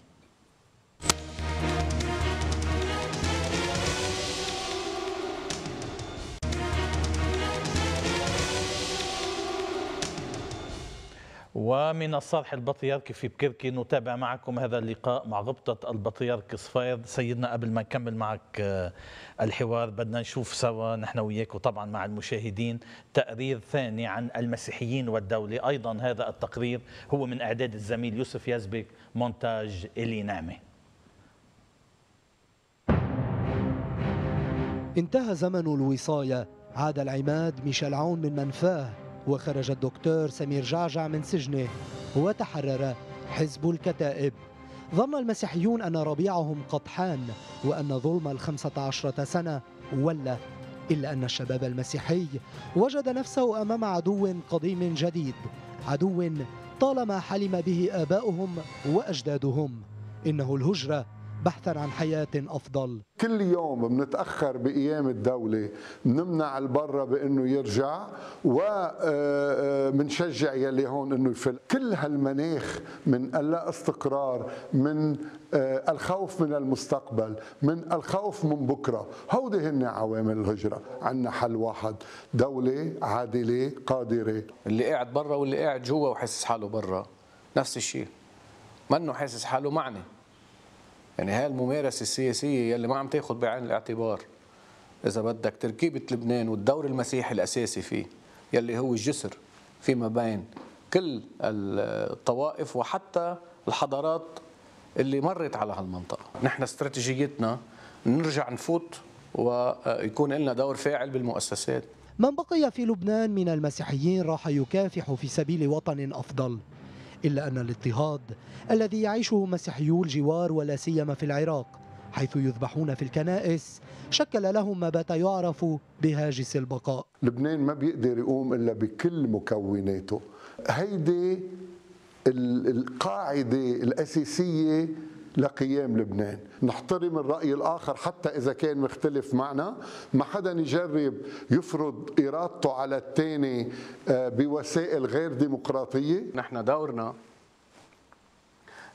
ومن الصرح البطريركي في بكركي نتابع معكم هذا اللقاء مع غبطة البطريرك صفير سيدنا قبل ما نكمل معك آه، الحوار بدنا نشوف سوا نحن وياك وطبعا مع المشاهدين تقرير ثاني عن المسيحيين والدولة أيضا هذا التقرير هو من إعداد الزميل يوسف يزبك مونتاج إلي نعمه انتهى زمن الوصاية عاد العماد ميشيل عون من منفاه وخرج الدكتور سمير جعجع من سجنه وتحرر حزب الكتائب ظن المسيحيون أن ربيعهم قد حان وأن ظلم الخمسة عشرة سنة ولى إلا أن الشباب المسيحي وجد نفسه أمام عدو قديم جديد عدو طالما حلم به آباؤهم وأجدادهم إنه الهجرة بحثا عن حياة أفضل كل يوم بنتأخر بقيام الدولة بنمنع البرة بأنه يرجع ومنشجع آه، آه، يلي هون أنه يفل كل هالمناخ من اللا استقرار من آه، الخوف من المستقبل من الخوف من بكرة هودي هن عوامل الهجرة عندنا حل واحد دولة عادلة قادرة اللي قاعد برا واللي قاعد جوا وحاسس حاله برا نفس الشيء منه حاسس حاله معني يعني هاي الممارسه السياسيه يلي ما عم تاخذ بعين الاعتبار اذا بدك تركيبه لبنان والدور المسيحي الاساسي فيه يلي هو الجسر فيما بين كل الطوائف وحتى الحضارات اللي مرت على هالمنطقه نحن استراتيجيتنا نرجع نفوت ويكون لنا دور فاعل بالمؤسسات من بقي في لبنان من المسيحيين راح يكافح في سبيل وطن افضل إلا أن الاضطهاد الذي يعيشه مسيحيو الجوار ولا سيما في العراق حيث يذبحون في الكنائس شكل لهم ما بات يعرف بهاجس البقاء لبنان ما بيقدر يقوم إلا بكل مكوناته هيدي القاعدة الأساسية لقيام لبنان نحترم الرأي الآخر حتى إذا كان مختلف معنا ما حدا يجرب يفرض إرادته على الثاني آه، بوسائل غير ديمقراطية نحن دورنا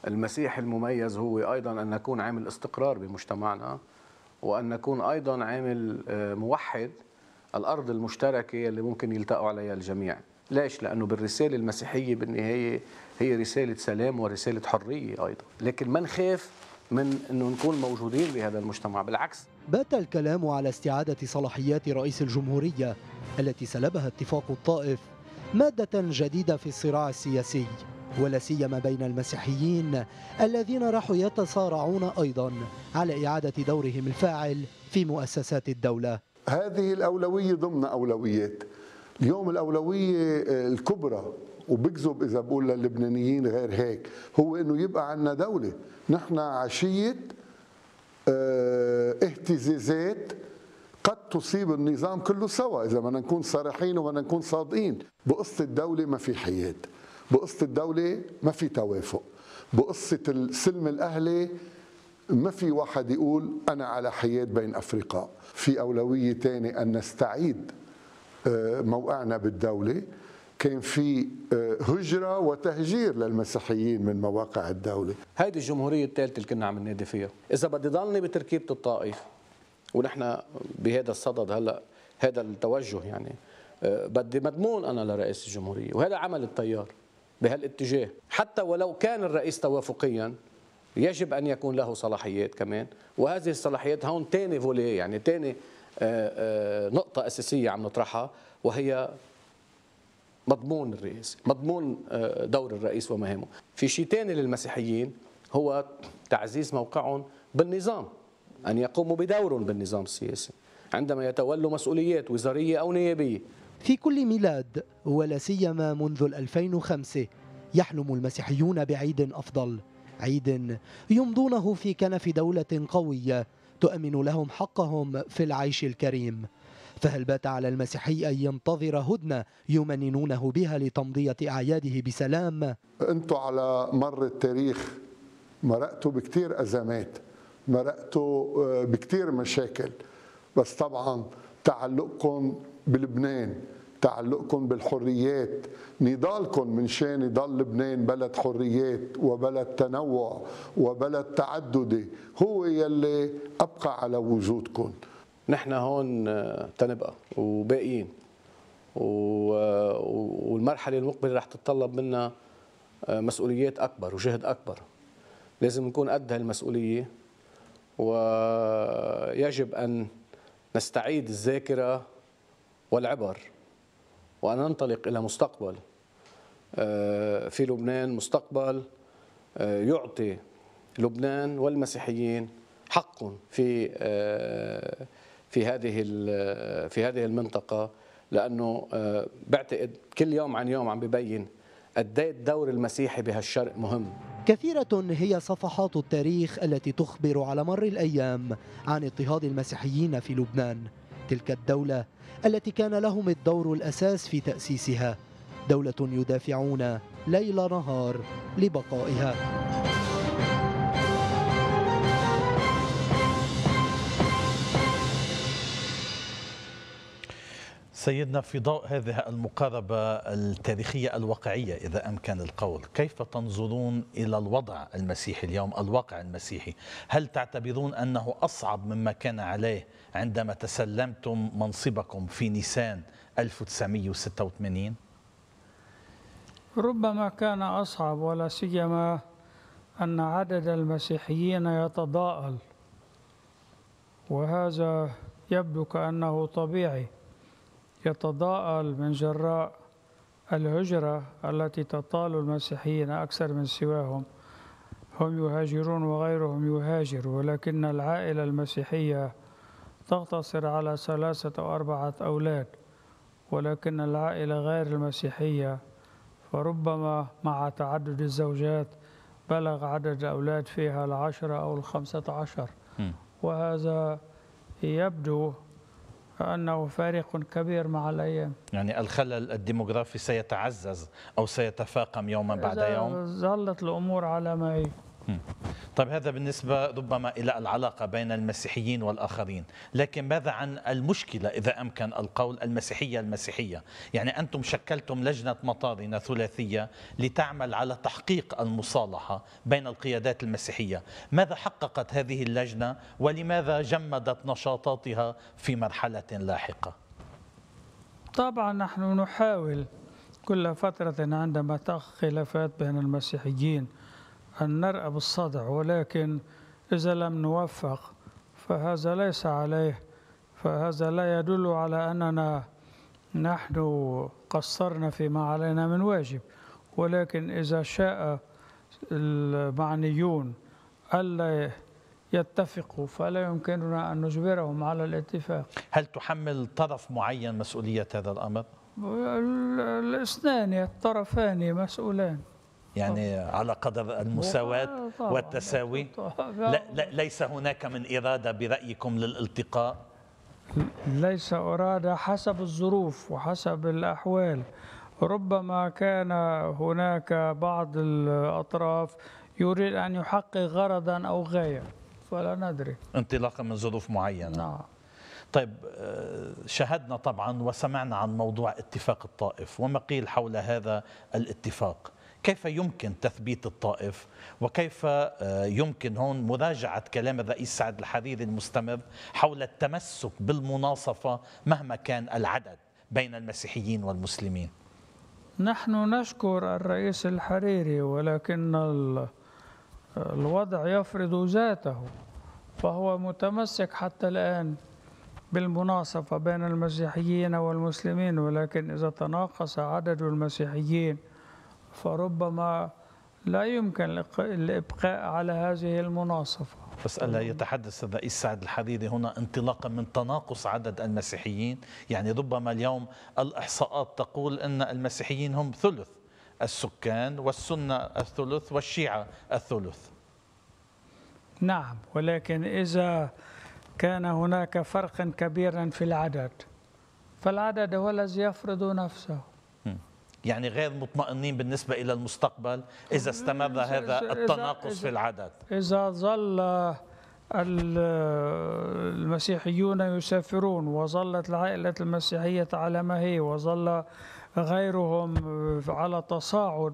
المسيح المميز هو أيضا أن نكون عامل استقرار بمجتمعنا وأن نكون أيضا عامل آه، موحد الأرض المشتركة اللي ممكن يلتقوا عليها الجميع ليش؟ لأنه بالرسالة المسيحية بالنهاية هي رسالة سلام ورسالة حرية أيضا لكن ما نخاف من أنه نكون موجودين بهذا المجتمع بالعكس بات الكلام على استعادة صلاحيات رئيس الجمهورية التي سلبها اتفاق الطائف مادة جديدة في الصراع السياسي ولا سيما بين المسيحيين الذين راحوا يتصارعون ايضا على اعاده دورهم الفاعل في مؤسسات الدوله. هذه الاولويه ضمن اولويات. اليوم الاولويه الكبرى وبكذب اذا بقول للبنانيين غير هيك هو انه يبقى عندنا دوله نحن عشيه آه، اهتزازات قد تصيب النظام كله سوا اذا بدنا نكون صريحين وبدنا نكون صادقين بقصه الدوله ما في حياد بقصه الدوله ما في توافق بقصه السلم الاهلي ما في واحد يقول انا على حياد بين افرقاء في اولويه ثانيه ان نستعيد آه، موقعنا بالدوله كان في آه، هجرة وتهجير للمسيحيين من مواقع الدولة هيدي الجمهورية الثالثة اللي كنا عم ننادي فيها إذا بدي ضلني بتركيبة الطائف ونحن بهذا الصدد هلأ هذا التوجه يعني آه، بدي مضمون أنا لرئيس الجمهورية وهذا عمل التيار بهالاتجاه حتى ولو كان الرئيس توافقيا يجب أن يكون له صلاحيات كمان وهذه الصلاحيات هون تاني فولي يعني تاني آه، نقطة أساسية عم نطرحها وهي مضمون الرئيس مضمون آه، دور الرئيس ومهامه في شيء ثاني للمسيحيين هو تعزيز موقعهم بالنظام أن يقوموا بدورهم بالنظام السياسي عندما يتولوا مسؤوليات وزارية أو نيابية في كل ميلاد ولا سيما منذ 2005 يحلم المسيحيون بعيد أفضل عيد يمضونه في كنف دولة قوية تؤمن لهم حقهم في العيش الكريم فهل بات على المسيحي أن ينتظر هدنة يمننونه بها لتمضية أعياده بسلام أنتوا على مر التاريخ مرقتوا بكتير أزمات مرقتوا آه، بكتير مشاكل بس طبعا تعلقكم بلبنان تعلقكم بالحريات نضالكم من شان يضل لبنان بلد حريات وبلد تنوع وبلد تعددي هو يلي أبقى على وجودكم نحن هون آه، تنبقى وباقيين آه، والمرحله المقبله رح تتطلب منا آه، مسؤوليات اكبر وجهد اكبر لازم نكون قد هالمسؤوليه ويجب ان نستعيد الذاكره والعبر وان ننطلق الى مستقبل في لبنان مستقبل يعطي لبنان والمسيحيين حق في في هذه في هذه المنطقه لانه آه، بعتقد كل يوم عن يوم عم ببين قد ايه الدور المسيحي بهالشرق مهم كثيرة هي صفحات التاريخ التي تخبر على مر الأيام عن اضطهاد المسيحيين في لبنان تلك الدولة التي كان لهم الدور الأساس في تأسيسها دولة يدافعون ليل نهار لبقائها سيدنا في ضوء هذه المقاربة التاريخية الواقعية إذا أمكن القول كيف تنظرون إلى الوضع المسيحي اليوم الواقع المسيحي هل تعتبرون أنه أصعب مما كان عليه عندما تسلمتم منصبكم في نيسان 1986 ربما كان أصعب ولا سيما أن عدد المسيحيين يتضاءل وهذا يبدو كأنه طبيعي يتضاءل من جراء الهجرة التي تطال المسيحيين أكثر من سواهم هم يهاجرون وغيرهم يهاجر ولكن العائلة المسيحية تقتصر على ثلاثة أو أربعة أولاد ولكن العائلة غير المسيحية فربما مع تعدد الزوجات بلغ عدد الأولاد فيها العشرة أو الخمسة عشر وهذا يبدو أنه فارق كبير مع الأيام يعني الخلل الديموغرافي سيتعزز أو سيتفاقم يوما بعد يوم ظلت الأمور على ما هي طيب هذا بالنسبة ربما إلى العلاقة بين المسيحيين والآخرين لكن ماذا عن المشكلة إذا أمكن القول المسيحية المسيحية يعني أنتم شكلتم لجنة مطارنة ثلاثية لتعمل على تحقيق المصالحة بين القيادات المسيحية ماذا حققت هذه اللجنة ولماذا جمدت نشاطاتها في مرحلة لاحقة طبعا نحن نحاول كل فترة عندما تخ خلافات بين المسيحيين أن نرأى بالصدع ولكن إذا لم نوفق فهذا ليس عليه فهذا لا يدل على أننا نحن قصرنا فيما علينا من واجب ولكن إذا شاء المعنيون ألا يتفقوا فلا يمكننا أن نجبرهم على الاتفاق هل تحمل طرف معين مسؤولية هذا الأمر؟ الاثنان الطرفان مسؤولان يعني على قدر المساواة والتساوي لا لا ليس هناك من إرادة برأيكم للالتقاء ليس إرادة حسب الظروف وحسب الأحوال ربما كان هناك بعض الأطراف يريد أن يحقق غرضا أو غاية فلا ندري انطلاقا من ظروف معينة نعم طيب آه، شاهدنا طبعا وسمعنا عن موضوع اتفاق الطائف وما قيل حول هذا الاتفاق كيف يمكن تثبيت الطائف وكيف آه، يمكن هون مراجعة كلام الرئيس سعد الحريري المستمر حول التمسك بالمناصفة مهما كان العدد بين المسيحيين والمسلمين نحن نشكر الرئيس الحريري ولكن الوضع يفرض ذاته فهو متمسك حتى الآن بالمناصفة بين المسيحيين والمسلمين ولكن إذا تناقص عدد المسيحيين فربما لا يمكن الإبقاء على هذه المناصفة بس ألا يتحدث الرئيس سعد الحريري هنا انطلاقا من تناقص عدد المسيحيين يعني ربما اليوم الإحصاءات تقول أن المسيحيين هم ثلث السكان والسنة الثلث والشيعة الثلث نعم ولكن إذا كان هناك فرقا كبيرا في العدد فالعدد هو الذي يفرض نفسه يعني غير مطمئنين بالنسبة إلى المستقبل إذا استمر هذا التناقص إذا في العدد إذا ظل المسيحيون يسافرون وظلت العائلة المسيحية على ما هي وظل غيرهم على تصاعد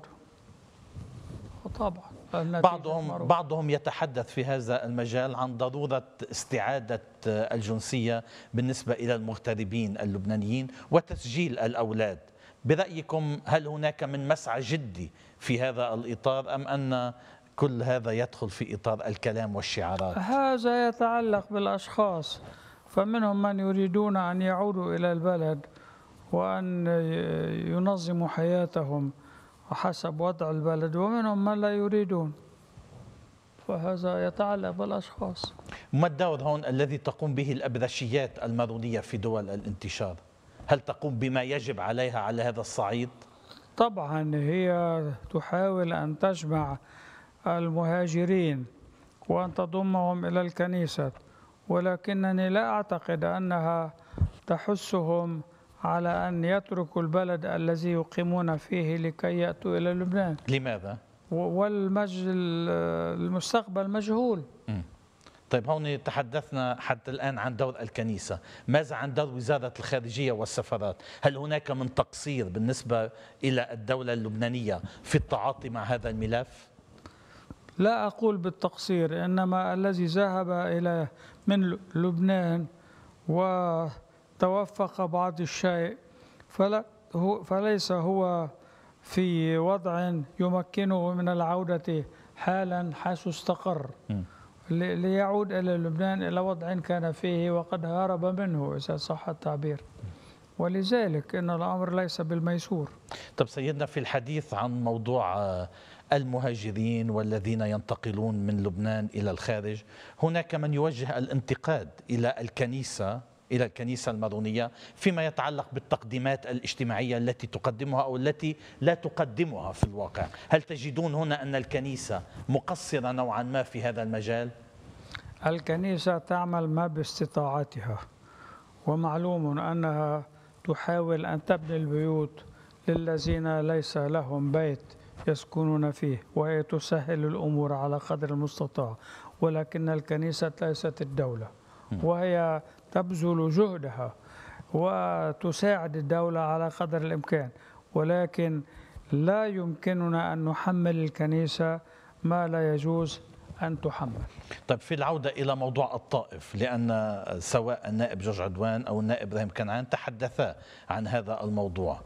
طبعا بعضهم بعضهم يتحدث في هذا المجال عن ضروره استعاده الجنسيه بالنسبه الى المغتربين اللبنانيين وتسجيل الاولاد برايكم هل هناك من مسعى جدي في هذا الاطار ام ان كل هذا يدخل في اطار الكلام والشعارات هذا يتعلق بالاشخاص فمنهم من يريدون ان يعودوا الى البلد وان ينظموا حياتهم حسب وضع البلد ومنهم من لا يريدون فهذا يتعلق بالاشخاص ما الدور هون الذي تقوم به الابرشيات المارونيه في دول الانتشار هل تقوم بما يجب عليها على هذا الصعيد؟ طبعا هي تحاول أن تجمع المهاجرين وأن تضمهم إلى الكنيسة ولكنني لا أعتقد أنها تحثهم على أن يتركوا البلد الذي يقيمون فيه لكي يأتوا إلى لبنان لماذا؟ والمستقبل مجهول م. طيب هون تحدثنا حتى الآن عن دور الكنيسة ماذا عن دور وزارة الخارجية والسفارات هل هناك من تقصير بالنسبة إلى الدولة اللبنانية في التعاطي مع هذا الملف؟ لا أقول بالتقصير إنما الذي ذهب إلى من لبنان وتوفق بعض الشيء فلا هو فليس هو في وضع يمكنه من العودة حالا حيث استقر ليعود إلى لبنان إلى وضع كان فيه وقد هرب منه إذا صح التعبير ولذلك إن الأمر ليس بالميسور طب سيدنا في الحديث عن موضوع آه، المهاجرين والذين ينتقلون من لبنان إلى الخارج هناك من يوجه الانتقاد إلى الكنيسة إلى الكنيسة المارونية فيما يتعلق بالتقديمات الاجتماعية التي تقدمها أو التي لا تقدمها في الواقع هل تجدون هنا أن الكنيسة مقصرة نوعا ما في هذا المجال؟ الكنيسة تعمل ما باستطاعتها ومعلوم أنها تحاول أن تبني البيوت للذين ليس لهم بيت يسكنون فيه وهي تسهل الأمور على قدر المستطاع ولكن الكنيسة ليست الدولة وهي تبذل جهدها وتساعد الدولة على قدر الإمكان ولكن لا يمكننا أن نحمل الكنيسة ما لا يجوز أن تحمل طيب في العودة إلى موضوع الطائف لأن سواء النائب جورج عدوان أو النائب إبراهيم كنعان تحدثا عن هذا الموضوع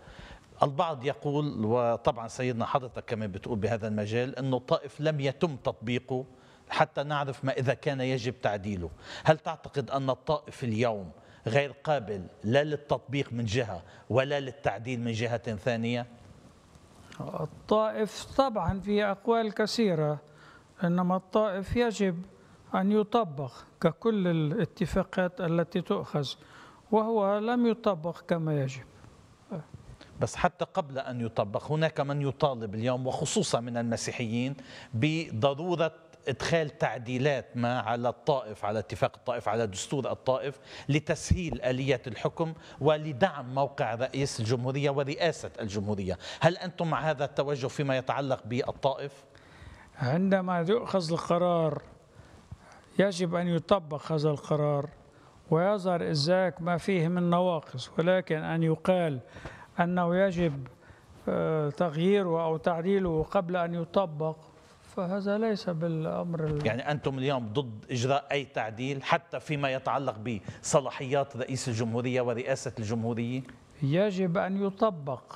البعض يقول وطبعا سيدنا حضرتك كمان بتقول بهذا المجال أن الطائف لم يتم تطبيقه حتى نعرف ما إذا كان يجب تعديله هل تعتقد أن الطائف اليوم غير قابل لا للتطبيق من جهة ولا للتعديل من جهة ثانية؟ الطائف طبعا في أقوال كثيرة إنما الطائف يجب أن يطبق ككل الاتفاقات التي تؤخذ وهو لم يطبق كما يجب بس حتى قبل أن يطبق هناك من يطالب اليوم وخصوصا من المسيحيين بضرورة ادخال تعديلات ما على الطائف على اتفاق الطائف على دستور الطائف لتسهيل اليات الحكم ولدعم موقع رئيس الجمهوريه ورئاسه الجمهوريه، هل انتم مع هذا التوجه فيما يتعلق بالطائف؟ عندما يؤخذ القرار يجب ان يطبق هذا القرار ويظهر ازاك ما فيه من نواقص ولكن ان يقال انه يجب آه، تغييره او تعديله قبل ان يطبق فهذا ليس بالامر يعني انتم اليوم ضد اجراء اي تعديل حتى فيما يتعلق بصلاحيات رئيس الجمهوريه ورئاسه الجمهوريه يجب ان يطبق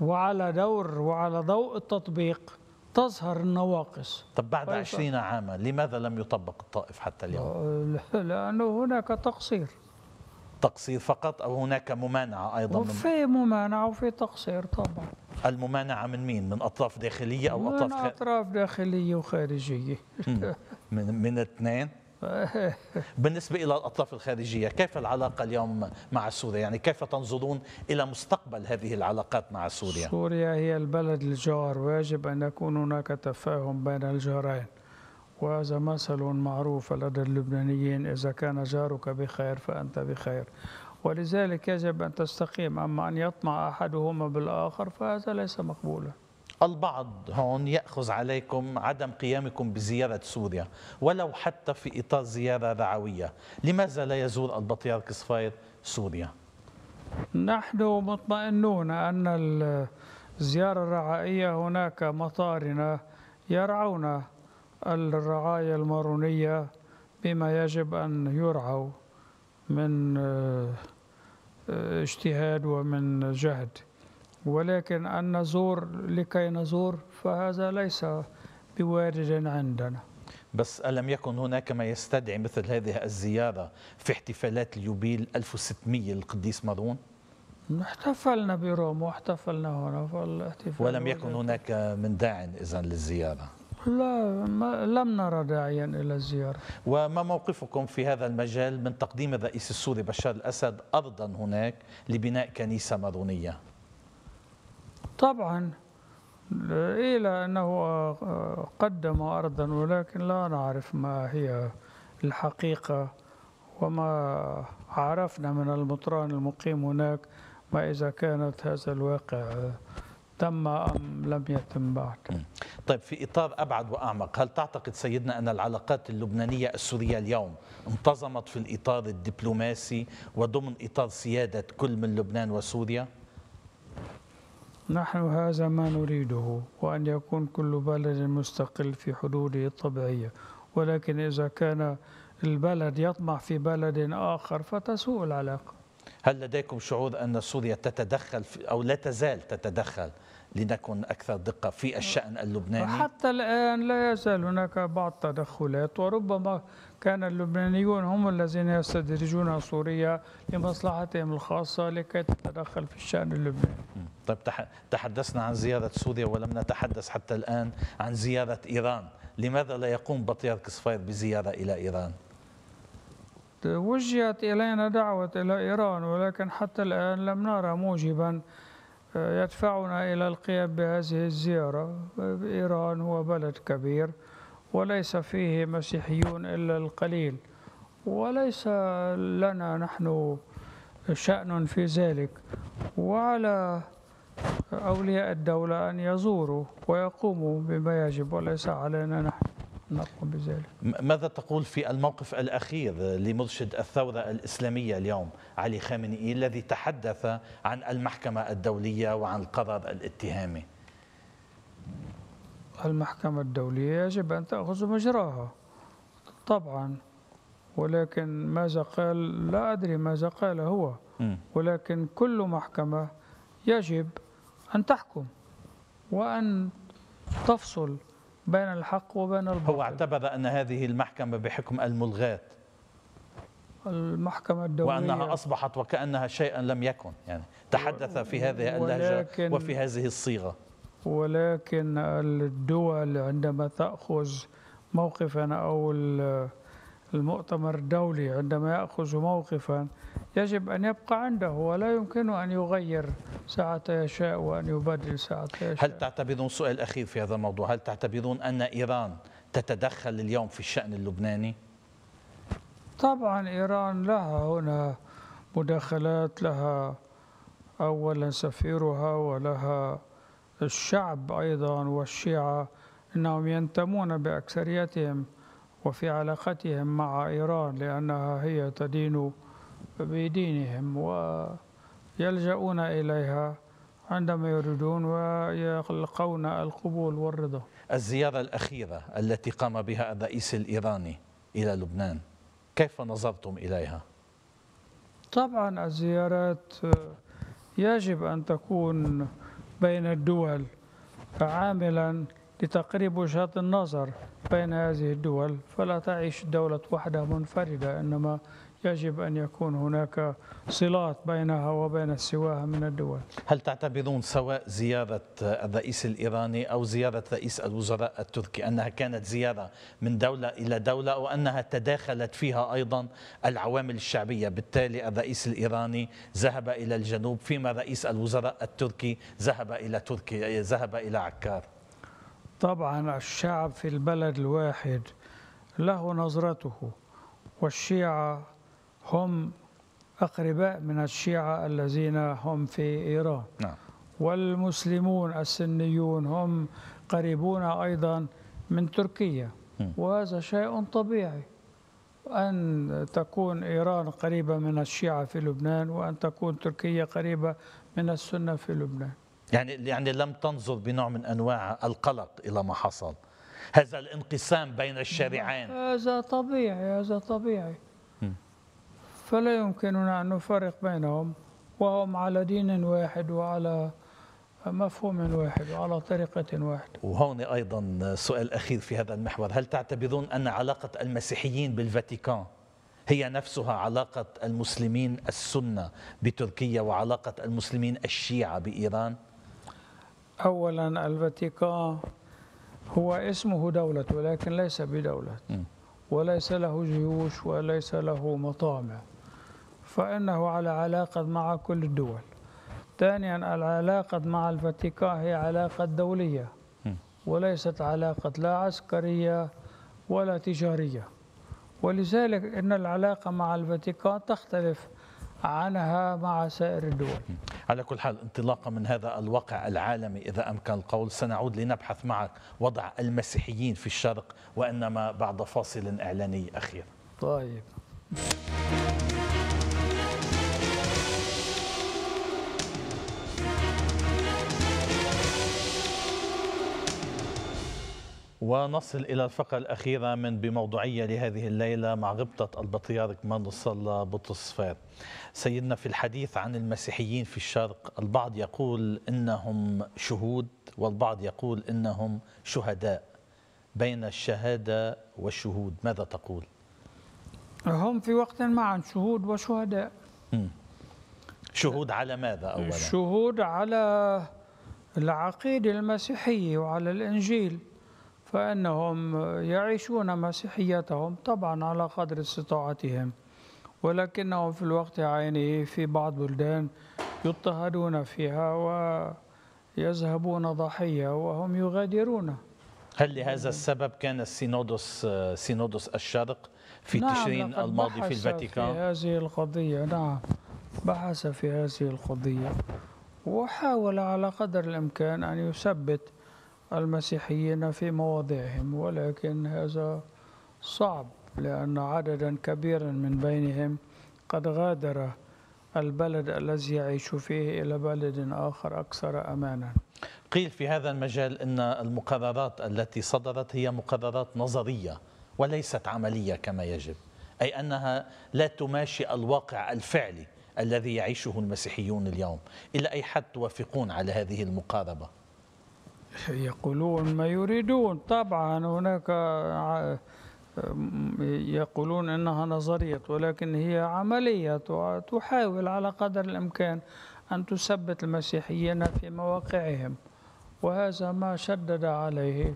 وعلى دور وعلى ضوء التطبيق تظهر النواقص طب بعد طيب. عشرين عاما لماذا لم يطبق الطائف حتى اليوم؟ [LAUGHS] لأنه هناك تقصير تقصير فقط أو هناك ممانعة أيضا وفي ممانعة وفي تقصير طبعا الممانعه من مين؟ من اطراف داخليه او اطراف من اطراف داخليه وخارجيه من من الاثنين [LAUGHS] بالنسبة إلى الأطراف الخارجية كيف العلاقة اليوم مع سوريا يعني كيف تنظرون إلى مستقبل هذه العلاقات مع سوريا سوريا هي البلد الجار ويجب أن يكون هناك تفاهم بين الجارين وهذا مثل معروف لدى اللبنانيين إذا كان جارك بخير فأنت بخير ولذلك يجب أن تستقيم أما أن يطمع أحدهما بالآخر فهذا ليس مقبولا البعض هون يأخذ عليكم عدم قيامكم بزيارة سوريا ولو حتى في إطار زيارة رعوية لماذا لا يزور البطيار كصفاير سوريا؟ نحن مطمئنون أن الزيارة الرعائية هناك مطارنا يرعون الرعاية المارونية بما يجب أن يرعوا من آه، آه، اجتهاد ومن جهد ولكن أن نزور لكي نزور فهذا ليس بوارد عندنا بس ألم يكن هناك ما يستدعي مثل هذه الزيارة في احتفالات اليوبيل 1600 للقديس مارون؟ احتفلنا بروم واحتفلنا هنا فالاحتفال ولم يكن هناك من داع إذا للزيارة لا ما لم نرى داعيا الى الزياره. وما موقفكم في هذا المجال من تقديم الرئيس السوري بشار الاسد ارضا هناك لبناء كنيسه مارونيه؟ طبعا الى انه قدم ارضا ولكن لا نعرف ما هي الحقيقه وما عرفنا من المطران المقيم هناك ما اذا كانت هذا الواقع تم أم لم يتم بعد طيب في إطار أبعد وأعمق هل تعتقد سيدنا أن العلاقات اللبنانية السورية اليوم انتظمت في الإطار الدبلوماسي وضمن إطار سيادة كل من لبنان وسوريا؟ نحن هذا ما نريده وأن يكون كل بلد مستقل في حدوده الطبيعية ولكن إذا كان البلد يطمع في بلد آخر فتسوء العلاقة هل لديكم شعور أن سوريا تتدخل أو لا تزال تتدخل لنكن أكثر دقة في الشأن اللبناني حتى الآن لا يزال هناك بعض التدخلات وربما كان اللبنانيون هم الذين يستدرجون سوريا لمصلحتهم الخاصة لكي تتدخل في الشأن اللبناني طيب تحدثنا عن زيارة سوريا ولم نتحدث حتى الآن عن زيارة إيران لماذا لا يقوم بطيار كصفير بزيارة إلى إيران؟ وجهت إلينا دعوة إلى إيران ولكن حتى الآن لم نرى موجبا يدفعنا إلى القيام بهذه الزيارة إيران هو بلد كبير وليس فيه مسيحيون إلا القليل وليس لنا نحن شأن في ذلك وعلى أولياء الدولة أن يزوروا ويقوموا بما يجب وليس علينا نحن نقوم بذلك ماذا تقول في الموقف الأخير لمرشد الثورة الإسلامية اليوم علي خامنئي الذي تحدث عن المحكمة الدولية وعن القرار الاتهامي المحكمة الدولية يجب أن تأخذ مجراها طبعا ولكن ماذا قال لا أدري ماذا قال هو ولكن كل محكمة يجب أن تحكم وأن تفصل بين الحق وبين الباطل هو اعتبر أن هذه المحكمة بحكم الملغاة المحكمة الدولية وأنها أصبحت وكأنها شيئا لم يكن يعني تحدث في هذه اللهجة وفي هذه الصيغة ولكن الدول عندما تأخذ موقفا أو المؤتمر الدولي عندما يأخذ موقفا يجب أن يبقى عنده ولا يمكنه أن يغير ساعة يشاء وأن يبدل ساعة يشاء هل تعتبرون سؤال أخير في هذا الموضوع هل تعتبرون أن إيران تتدخل اليوم في الشأن اللبناني؟ طبعا إيران لها هنا مداخلات لها أولا سفيرها ولها الشعب أيضا والشيعة أنهم ينتمون بأكثريتهم وفي علاقتهم مع إيران لأنها هي تدين بدينهم ويلجؤون إليها عندما يريدون ويلقون القبول والرضا الزيارة الأخيرة التي قام بها الرئيس الإيراني إلى لبنان كيف نظرتم إليها؟ طبعا الزيارات آه، يجب أن تكون بين الدول عاملا لتقريب وجهات النظر بين هذه الدول فلا تعيش دولة وحدة منفردة إنما يجب أن يكون هناك صلات بينها وبين سواها من الدول هل تعتبرون سواء زيارة الرئيس الإيراني أو زيارة رئيس الوزراء التركي أنها كانت زيارة من دولة إلى دولة وأنها تداخلت فيها أيضا العوامل الشعبية بالتالي الرئيس الإيراني ذهب إلى الجنوب فيما رئيس الوزراء التركي ذهب إلى تركيا ذهب إلى عكار طبعا الشعب في البلد الواحد له نظرته والشيعة هم أقرباء من الشيعة الذين هم في إيران نعم. والمسلمون السنيون هم قريبون أيضا من تركيا م. وهذا شيء طبيعي أن تكون إيران قريبة من الشيعة في لبنان وأن تكون تركيا قريبة من السنة في لبنان يعني يعني لم تنظر بنوع من انواع القلق الى ما حصل هذا الانقسام بين الشريعين هذا طبيعي هذا طبيعي فلا يمكننا ان نفرق بينهم وهم على دين واحد وعلى مفهوم واحد وعلى طريقة واحدة وهون أيضا سؤال أخير في هذا المحور هل تعتبرون أن علاقة المسيحيين بالفاتيكان هي نفسها علاقة المسلمين السنة بتركيا وعلاقة المسلمين الشيعة بإيران؟ أولا الفاتيكان هو اسمه دولة ولكن ليس بدولة وليس له جيوش وليس له مطامع فإنه على علاقة مع كل الدول ثانيا العلاقة مع الفاتيكان هي علاقة دولية وليست علاقة لا عسكرية ولا تجارية ولذلك إن العلاقة مع الفاتيكان تختلف عنها مع سائر الدول على كل حال انطلاقا من هذا الواقع العالمي إذا أمكن القول سنعود لنبحث معك وضع المسيحيين في الشرق وإنما بعد فاصل إعلاني أخير طيب ونصل إلى الفقرة الأخيرة من بموضوعية لهذه الليلة مع غبطة البطريرك من الصلة بطرسفير سيدنا في الحديث عن المسيحيين في الشرق البعض يقول إنهم شهود والبعض يقول إنهم شهداء بين الشهادة والشهود ماذا تقول؟ هم في وقت معا شهود وشهداء م. شهود على ماذا أولا؟ شهود على العقيدة المسيحية وعلى الإنجيل فإنهم يعيشون مسيحيتهم طبعا على قدر استطاعتهم ولكنهم في الوقت عينه في بعض بلدان يضطهدون فيها ويذهبون ضحية وهم يغادرون هل لهذا السبب كان السينودوس سينودوس الشرق في نعم تشرين الماضي في الفاتيكان في هذه القضية نعم بحث في هذه القضية وحاول على قدر الإمكان أن يثبت المسيحيين في مواضعهم ولكن هذا صعب لأن عددا كبيرا من بينهم قد غادر البلد الذي يعيش فيه إلى بلد آخر أكثر أمانا قيل في هذا المجال أن المقررات التي صدرت هي مقررات نظرية وليست عملية كما يجب أي أنها لا تماشي الواقع الفعلي الذي يعيشه المسيحيون اليوم إلى أي حد توافقون على هذه المقاربة يقولون ما يريدون طبعا هناك يقولون انها نظريه ولكن هي عمليه تحاول على قدر الامكان ان تثبت المسيحيين في مواقعهم وهذا ما شدد عليه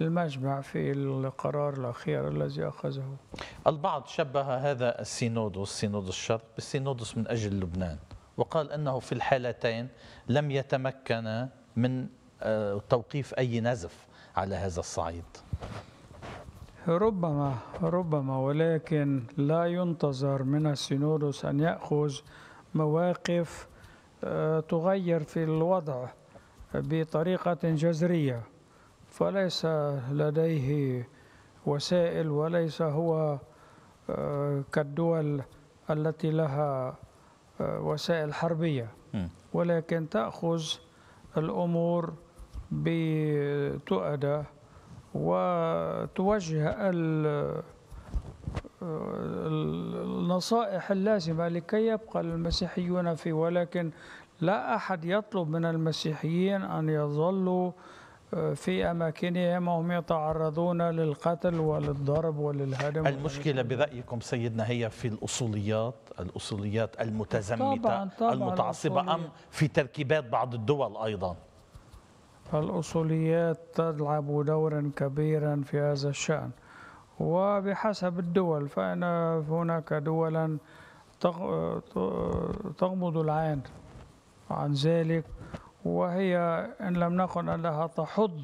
المجمع في القرار الأخير الذي أخذه البعض شبه هذا السينودوس سينودوس الشرق بالسينودوس من أجل لبنان وقال أنه في الحالتين لم يتمكن من آه، توقيف أي نزف على هذا الصعيد ربما ربما ولكن لا ينتظر من السينودوس أن يأخذ مواقف آه، تغير في الوضع بطريقة جذرية فليس لديه وسائل وليس هو آه، كالدول التي لها وسائل حربية ولكن تأخذ الأمور بتؤدى وتوجه النصائح اللازمة لكي يبقى المسيحيون في ولكن لا أحد يطلب من المسيحيين أن يظلوا آه، في أماكنهم وهم يتعرضون للقتل وللضرب وللهدم المشكلة برأيكم سيدنا هي في الأصوليات الأصوليات المتزمتة طبعاً طبعاً المتعصبة أم في تركيبات بعض الدول أيضاً الأصوليات تلعب دورا كبيرا في هذا الشأن وبحسب الدول فإن هناك دولا تغمض العين عن ذلك وهي إن لم نقل أنها تحض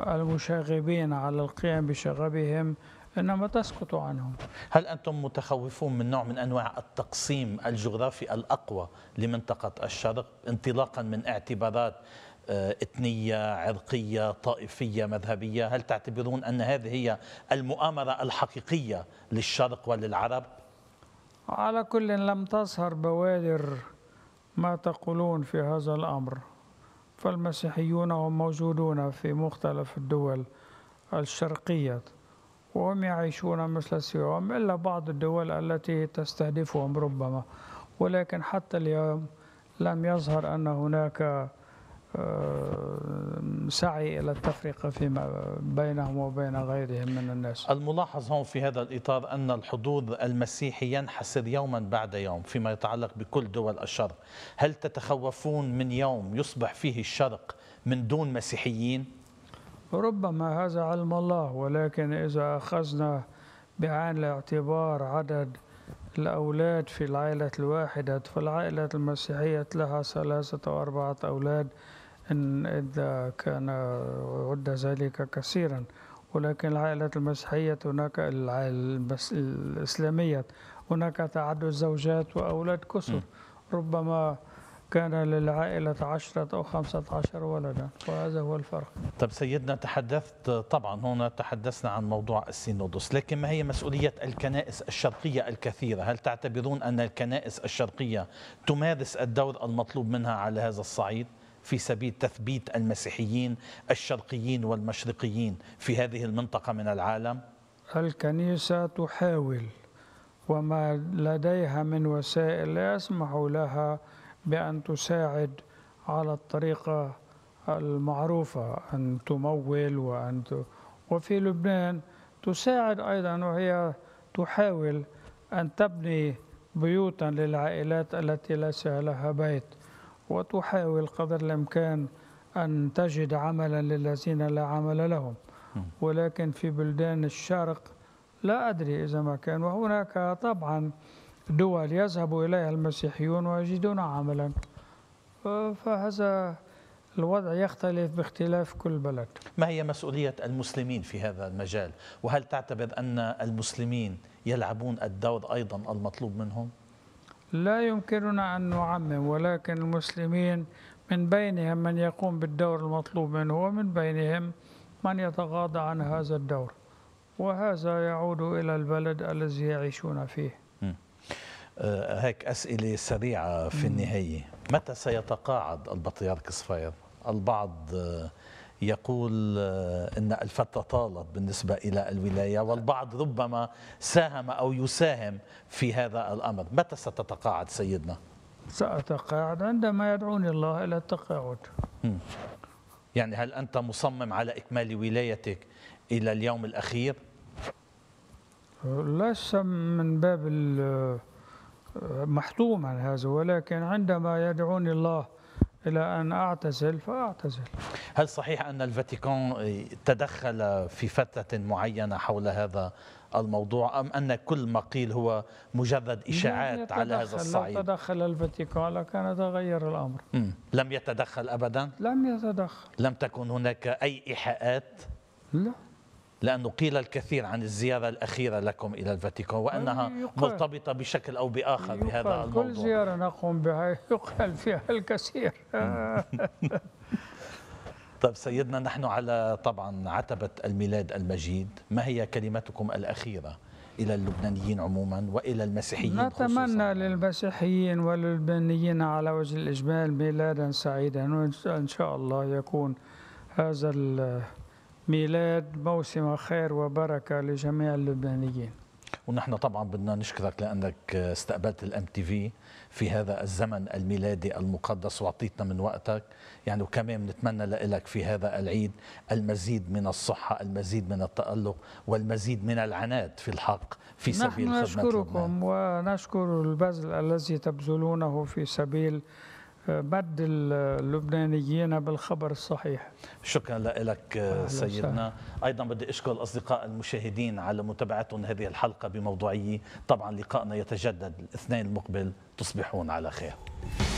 المشاغبين على القيام بشغبهم انما تسكت عنهم. هل انتم متخوفون من نوع من انواع التقسيم الجغرافي الاقوى لمنطقه الشرق انطلاقا من اعتبارات آه، إثنية عرقية طائفية مذهبية هل تعتبرون أن هذه هي المؤامرة الحقيقية للشرق وللعرب؟ على كل لم تظهر بوادر ما تقولون في هذا الأمر فالمسيحيون هم موجودون في مختلف الدول الشرقية وهم يعيشون مثل سواهم إلا بعض الدول التي تستهدفهم ربما ولكن حتى اليوم لم يظهر أن هناك آه، سعي الى التفرقه فيما بينهم وبين غيرهم من الناس. الملاحظ هون في هذا الاطار ان الحضور المسيحي ينحسر يوما بعد يوم فيما يتعلق بكل دول الشرق، هل تتخوفون من يوم يصبح فيه الشرق من دون مسيحيين؟ ربما هذا علم الله ولكن اذا اخذنا بعين الاعتبار عدد الأولاد في العائلة الواحدة فالعائلة المسيحية لها ثلاثة أو أربعة أولاد إن إذا كان عد ذلك كثيرا ولكن العائلات المسيحية هناك الإسلامية هناك تعدد زوجات وأولاد كثر ربما كان للعائلة عشرة أو خمسة عشر ولدا وهذا هو الفرق طب سيدنا تحدثت طبعا هنا تحدثنا عن موضوع السينودوس لكن ما هي مسؤولية الكنائس الشرقية الكثيرة هل تعتبرون أن الكنائس الشرقية تمارس الدور المطلوب منها على هذا الصعيد؟ في سبيل تثبيت المسيحيين الشرقيين والمشرقيين في هذه المنطقة من العالم؟ الكنيسة تحاول وما لديها من وسائل يسمح لها بأن تساعد على الطريقة المعروفة أن تمول وأن ت... وفي لبنان تساعد أيضا وهي تحاول أن تبني بيوتا للعائلات التي ليس لها بيت وتحاول قدر الإمكان أن تجد عملا للذين لا عمل لهم ولكن في بلدان الشرق لا أدري إذا ما كان وهناك طبعا دول يذهب إليها المسيحيون ويجدون عملا فهذا الوضع يختلف باختلاف كل بلد ما هي مسؤولية المسلمين في هذا المجال وهل تعتبر أن المسلمين يلعبون الدور أيضا المطلوب منهم؟ لا يمكننا أن نعمم ولكن المسلمين من بينهم من يقوم بالدور المطلوب منه ومن بينهم من يتغاضى عن هذا الدور وهذا يعود إلى البلد الذي يعيشون فيه آه، هيك أسئلة سريعة في النهاية متى سيتقاعد البطريرك صفير البعض آه، يقول آه، أن الفترة طالت بالنسبة إلى الولاية والبعض ربما ساهم أو يساهم في هذا الأمر متى ستتقاعد سيدنا؟ سأتقاعد عندما يدعوني الله إلى التقاعد يعني هل أنت مصمم على إكمال ولايتك إلى اليوم الأخير؟ ليس من باب آه، محتوم عن هذا ولكن عندما يدعوني الله إلى أن أعتزل فأعتزل هل صحيح أن الفاتيكان تدخل في فترة معينة حول هذا الموضوع أم أن كل ما قيل هو مجرد إشاعات على هذا الصعيد لو تدخل الفاتيكان لكان تغير الأمر م. لم يتدخل أبدا؟ لم يتدخل لم تكن هناك أي إيحاءات؟ لا لأنه قيل الكثير عن الزيارة الأخيرة لكم إلى الفاتيكان وأنها أيوة. مرتبطة بشكل أو بآخر بهذا الموضوع كل زيارة نقوم بها يقال فيها الكثير [LAUGHS] طيب سيدنا نحن على طبعا عتبة الميلاد المجيد ما هي كلمتكم الأخيرة إلى اللبنانيين عموما وإلى المسيحيين نتمنى خصوصاً. للمسيحيين واللبنانيين على وجه الإجمال ميلادا سعيدا وإن شاء الله يكون هذا ميلاد موسم خير وبركة لجميع اللبنانيين ونحن طبعا بدنا نشكرك لانك استقبلت الام تي في في هذا الزمن الميلادي المقدس واعطيتنا من وقتك يعني وكمان بنتمنى لك في هذا العيد المزيد من الصحه المزيد من التالق والمزيد من العناد في الحق في سبيل نحن خدمه نشكركم ونشكر البذل الذي تبذلونه في سبيل بعد اللبنانيين بالخبر الصحيح شكرا لك سيدنا أيضا بدي أشكر الأصدقاء المشاهدين على متابعتهم هذه الحلقة بموضوعية طبعا لقائنا يتجدد الاثنين المقبل تصبحون على خير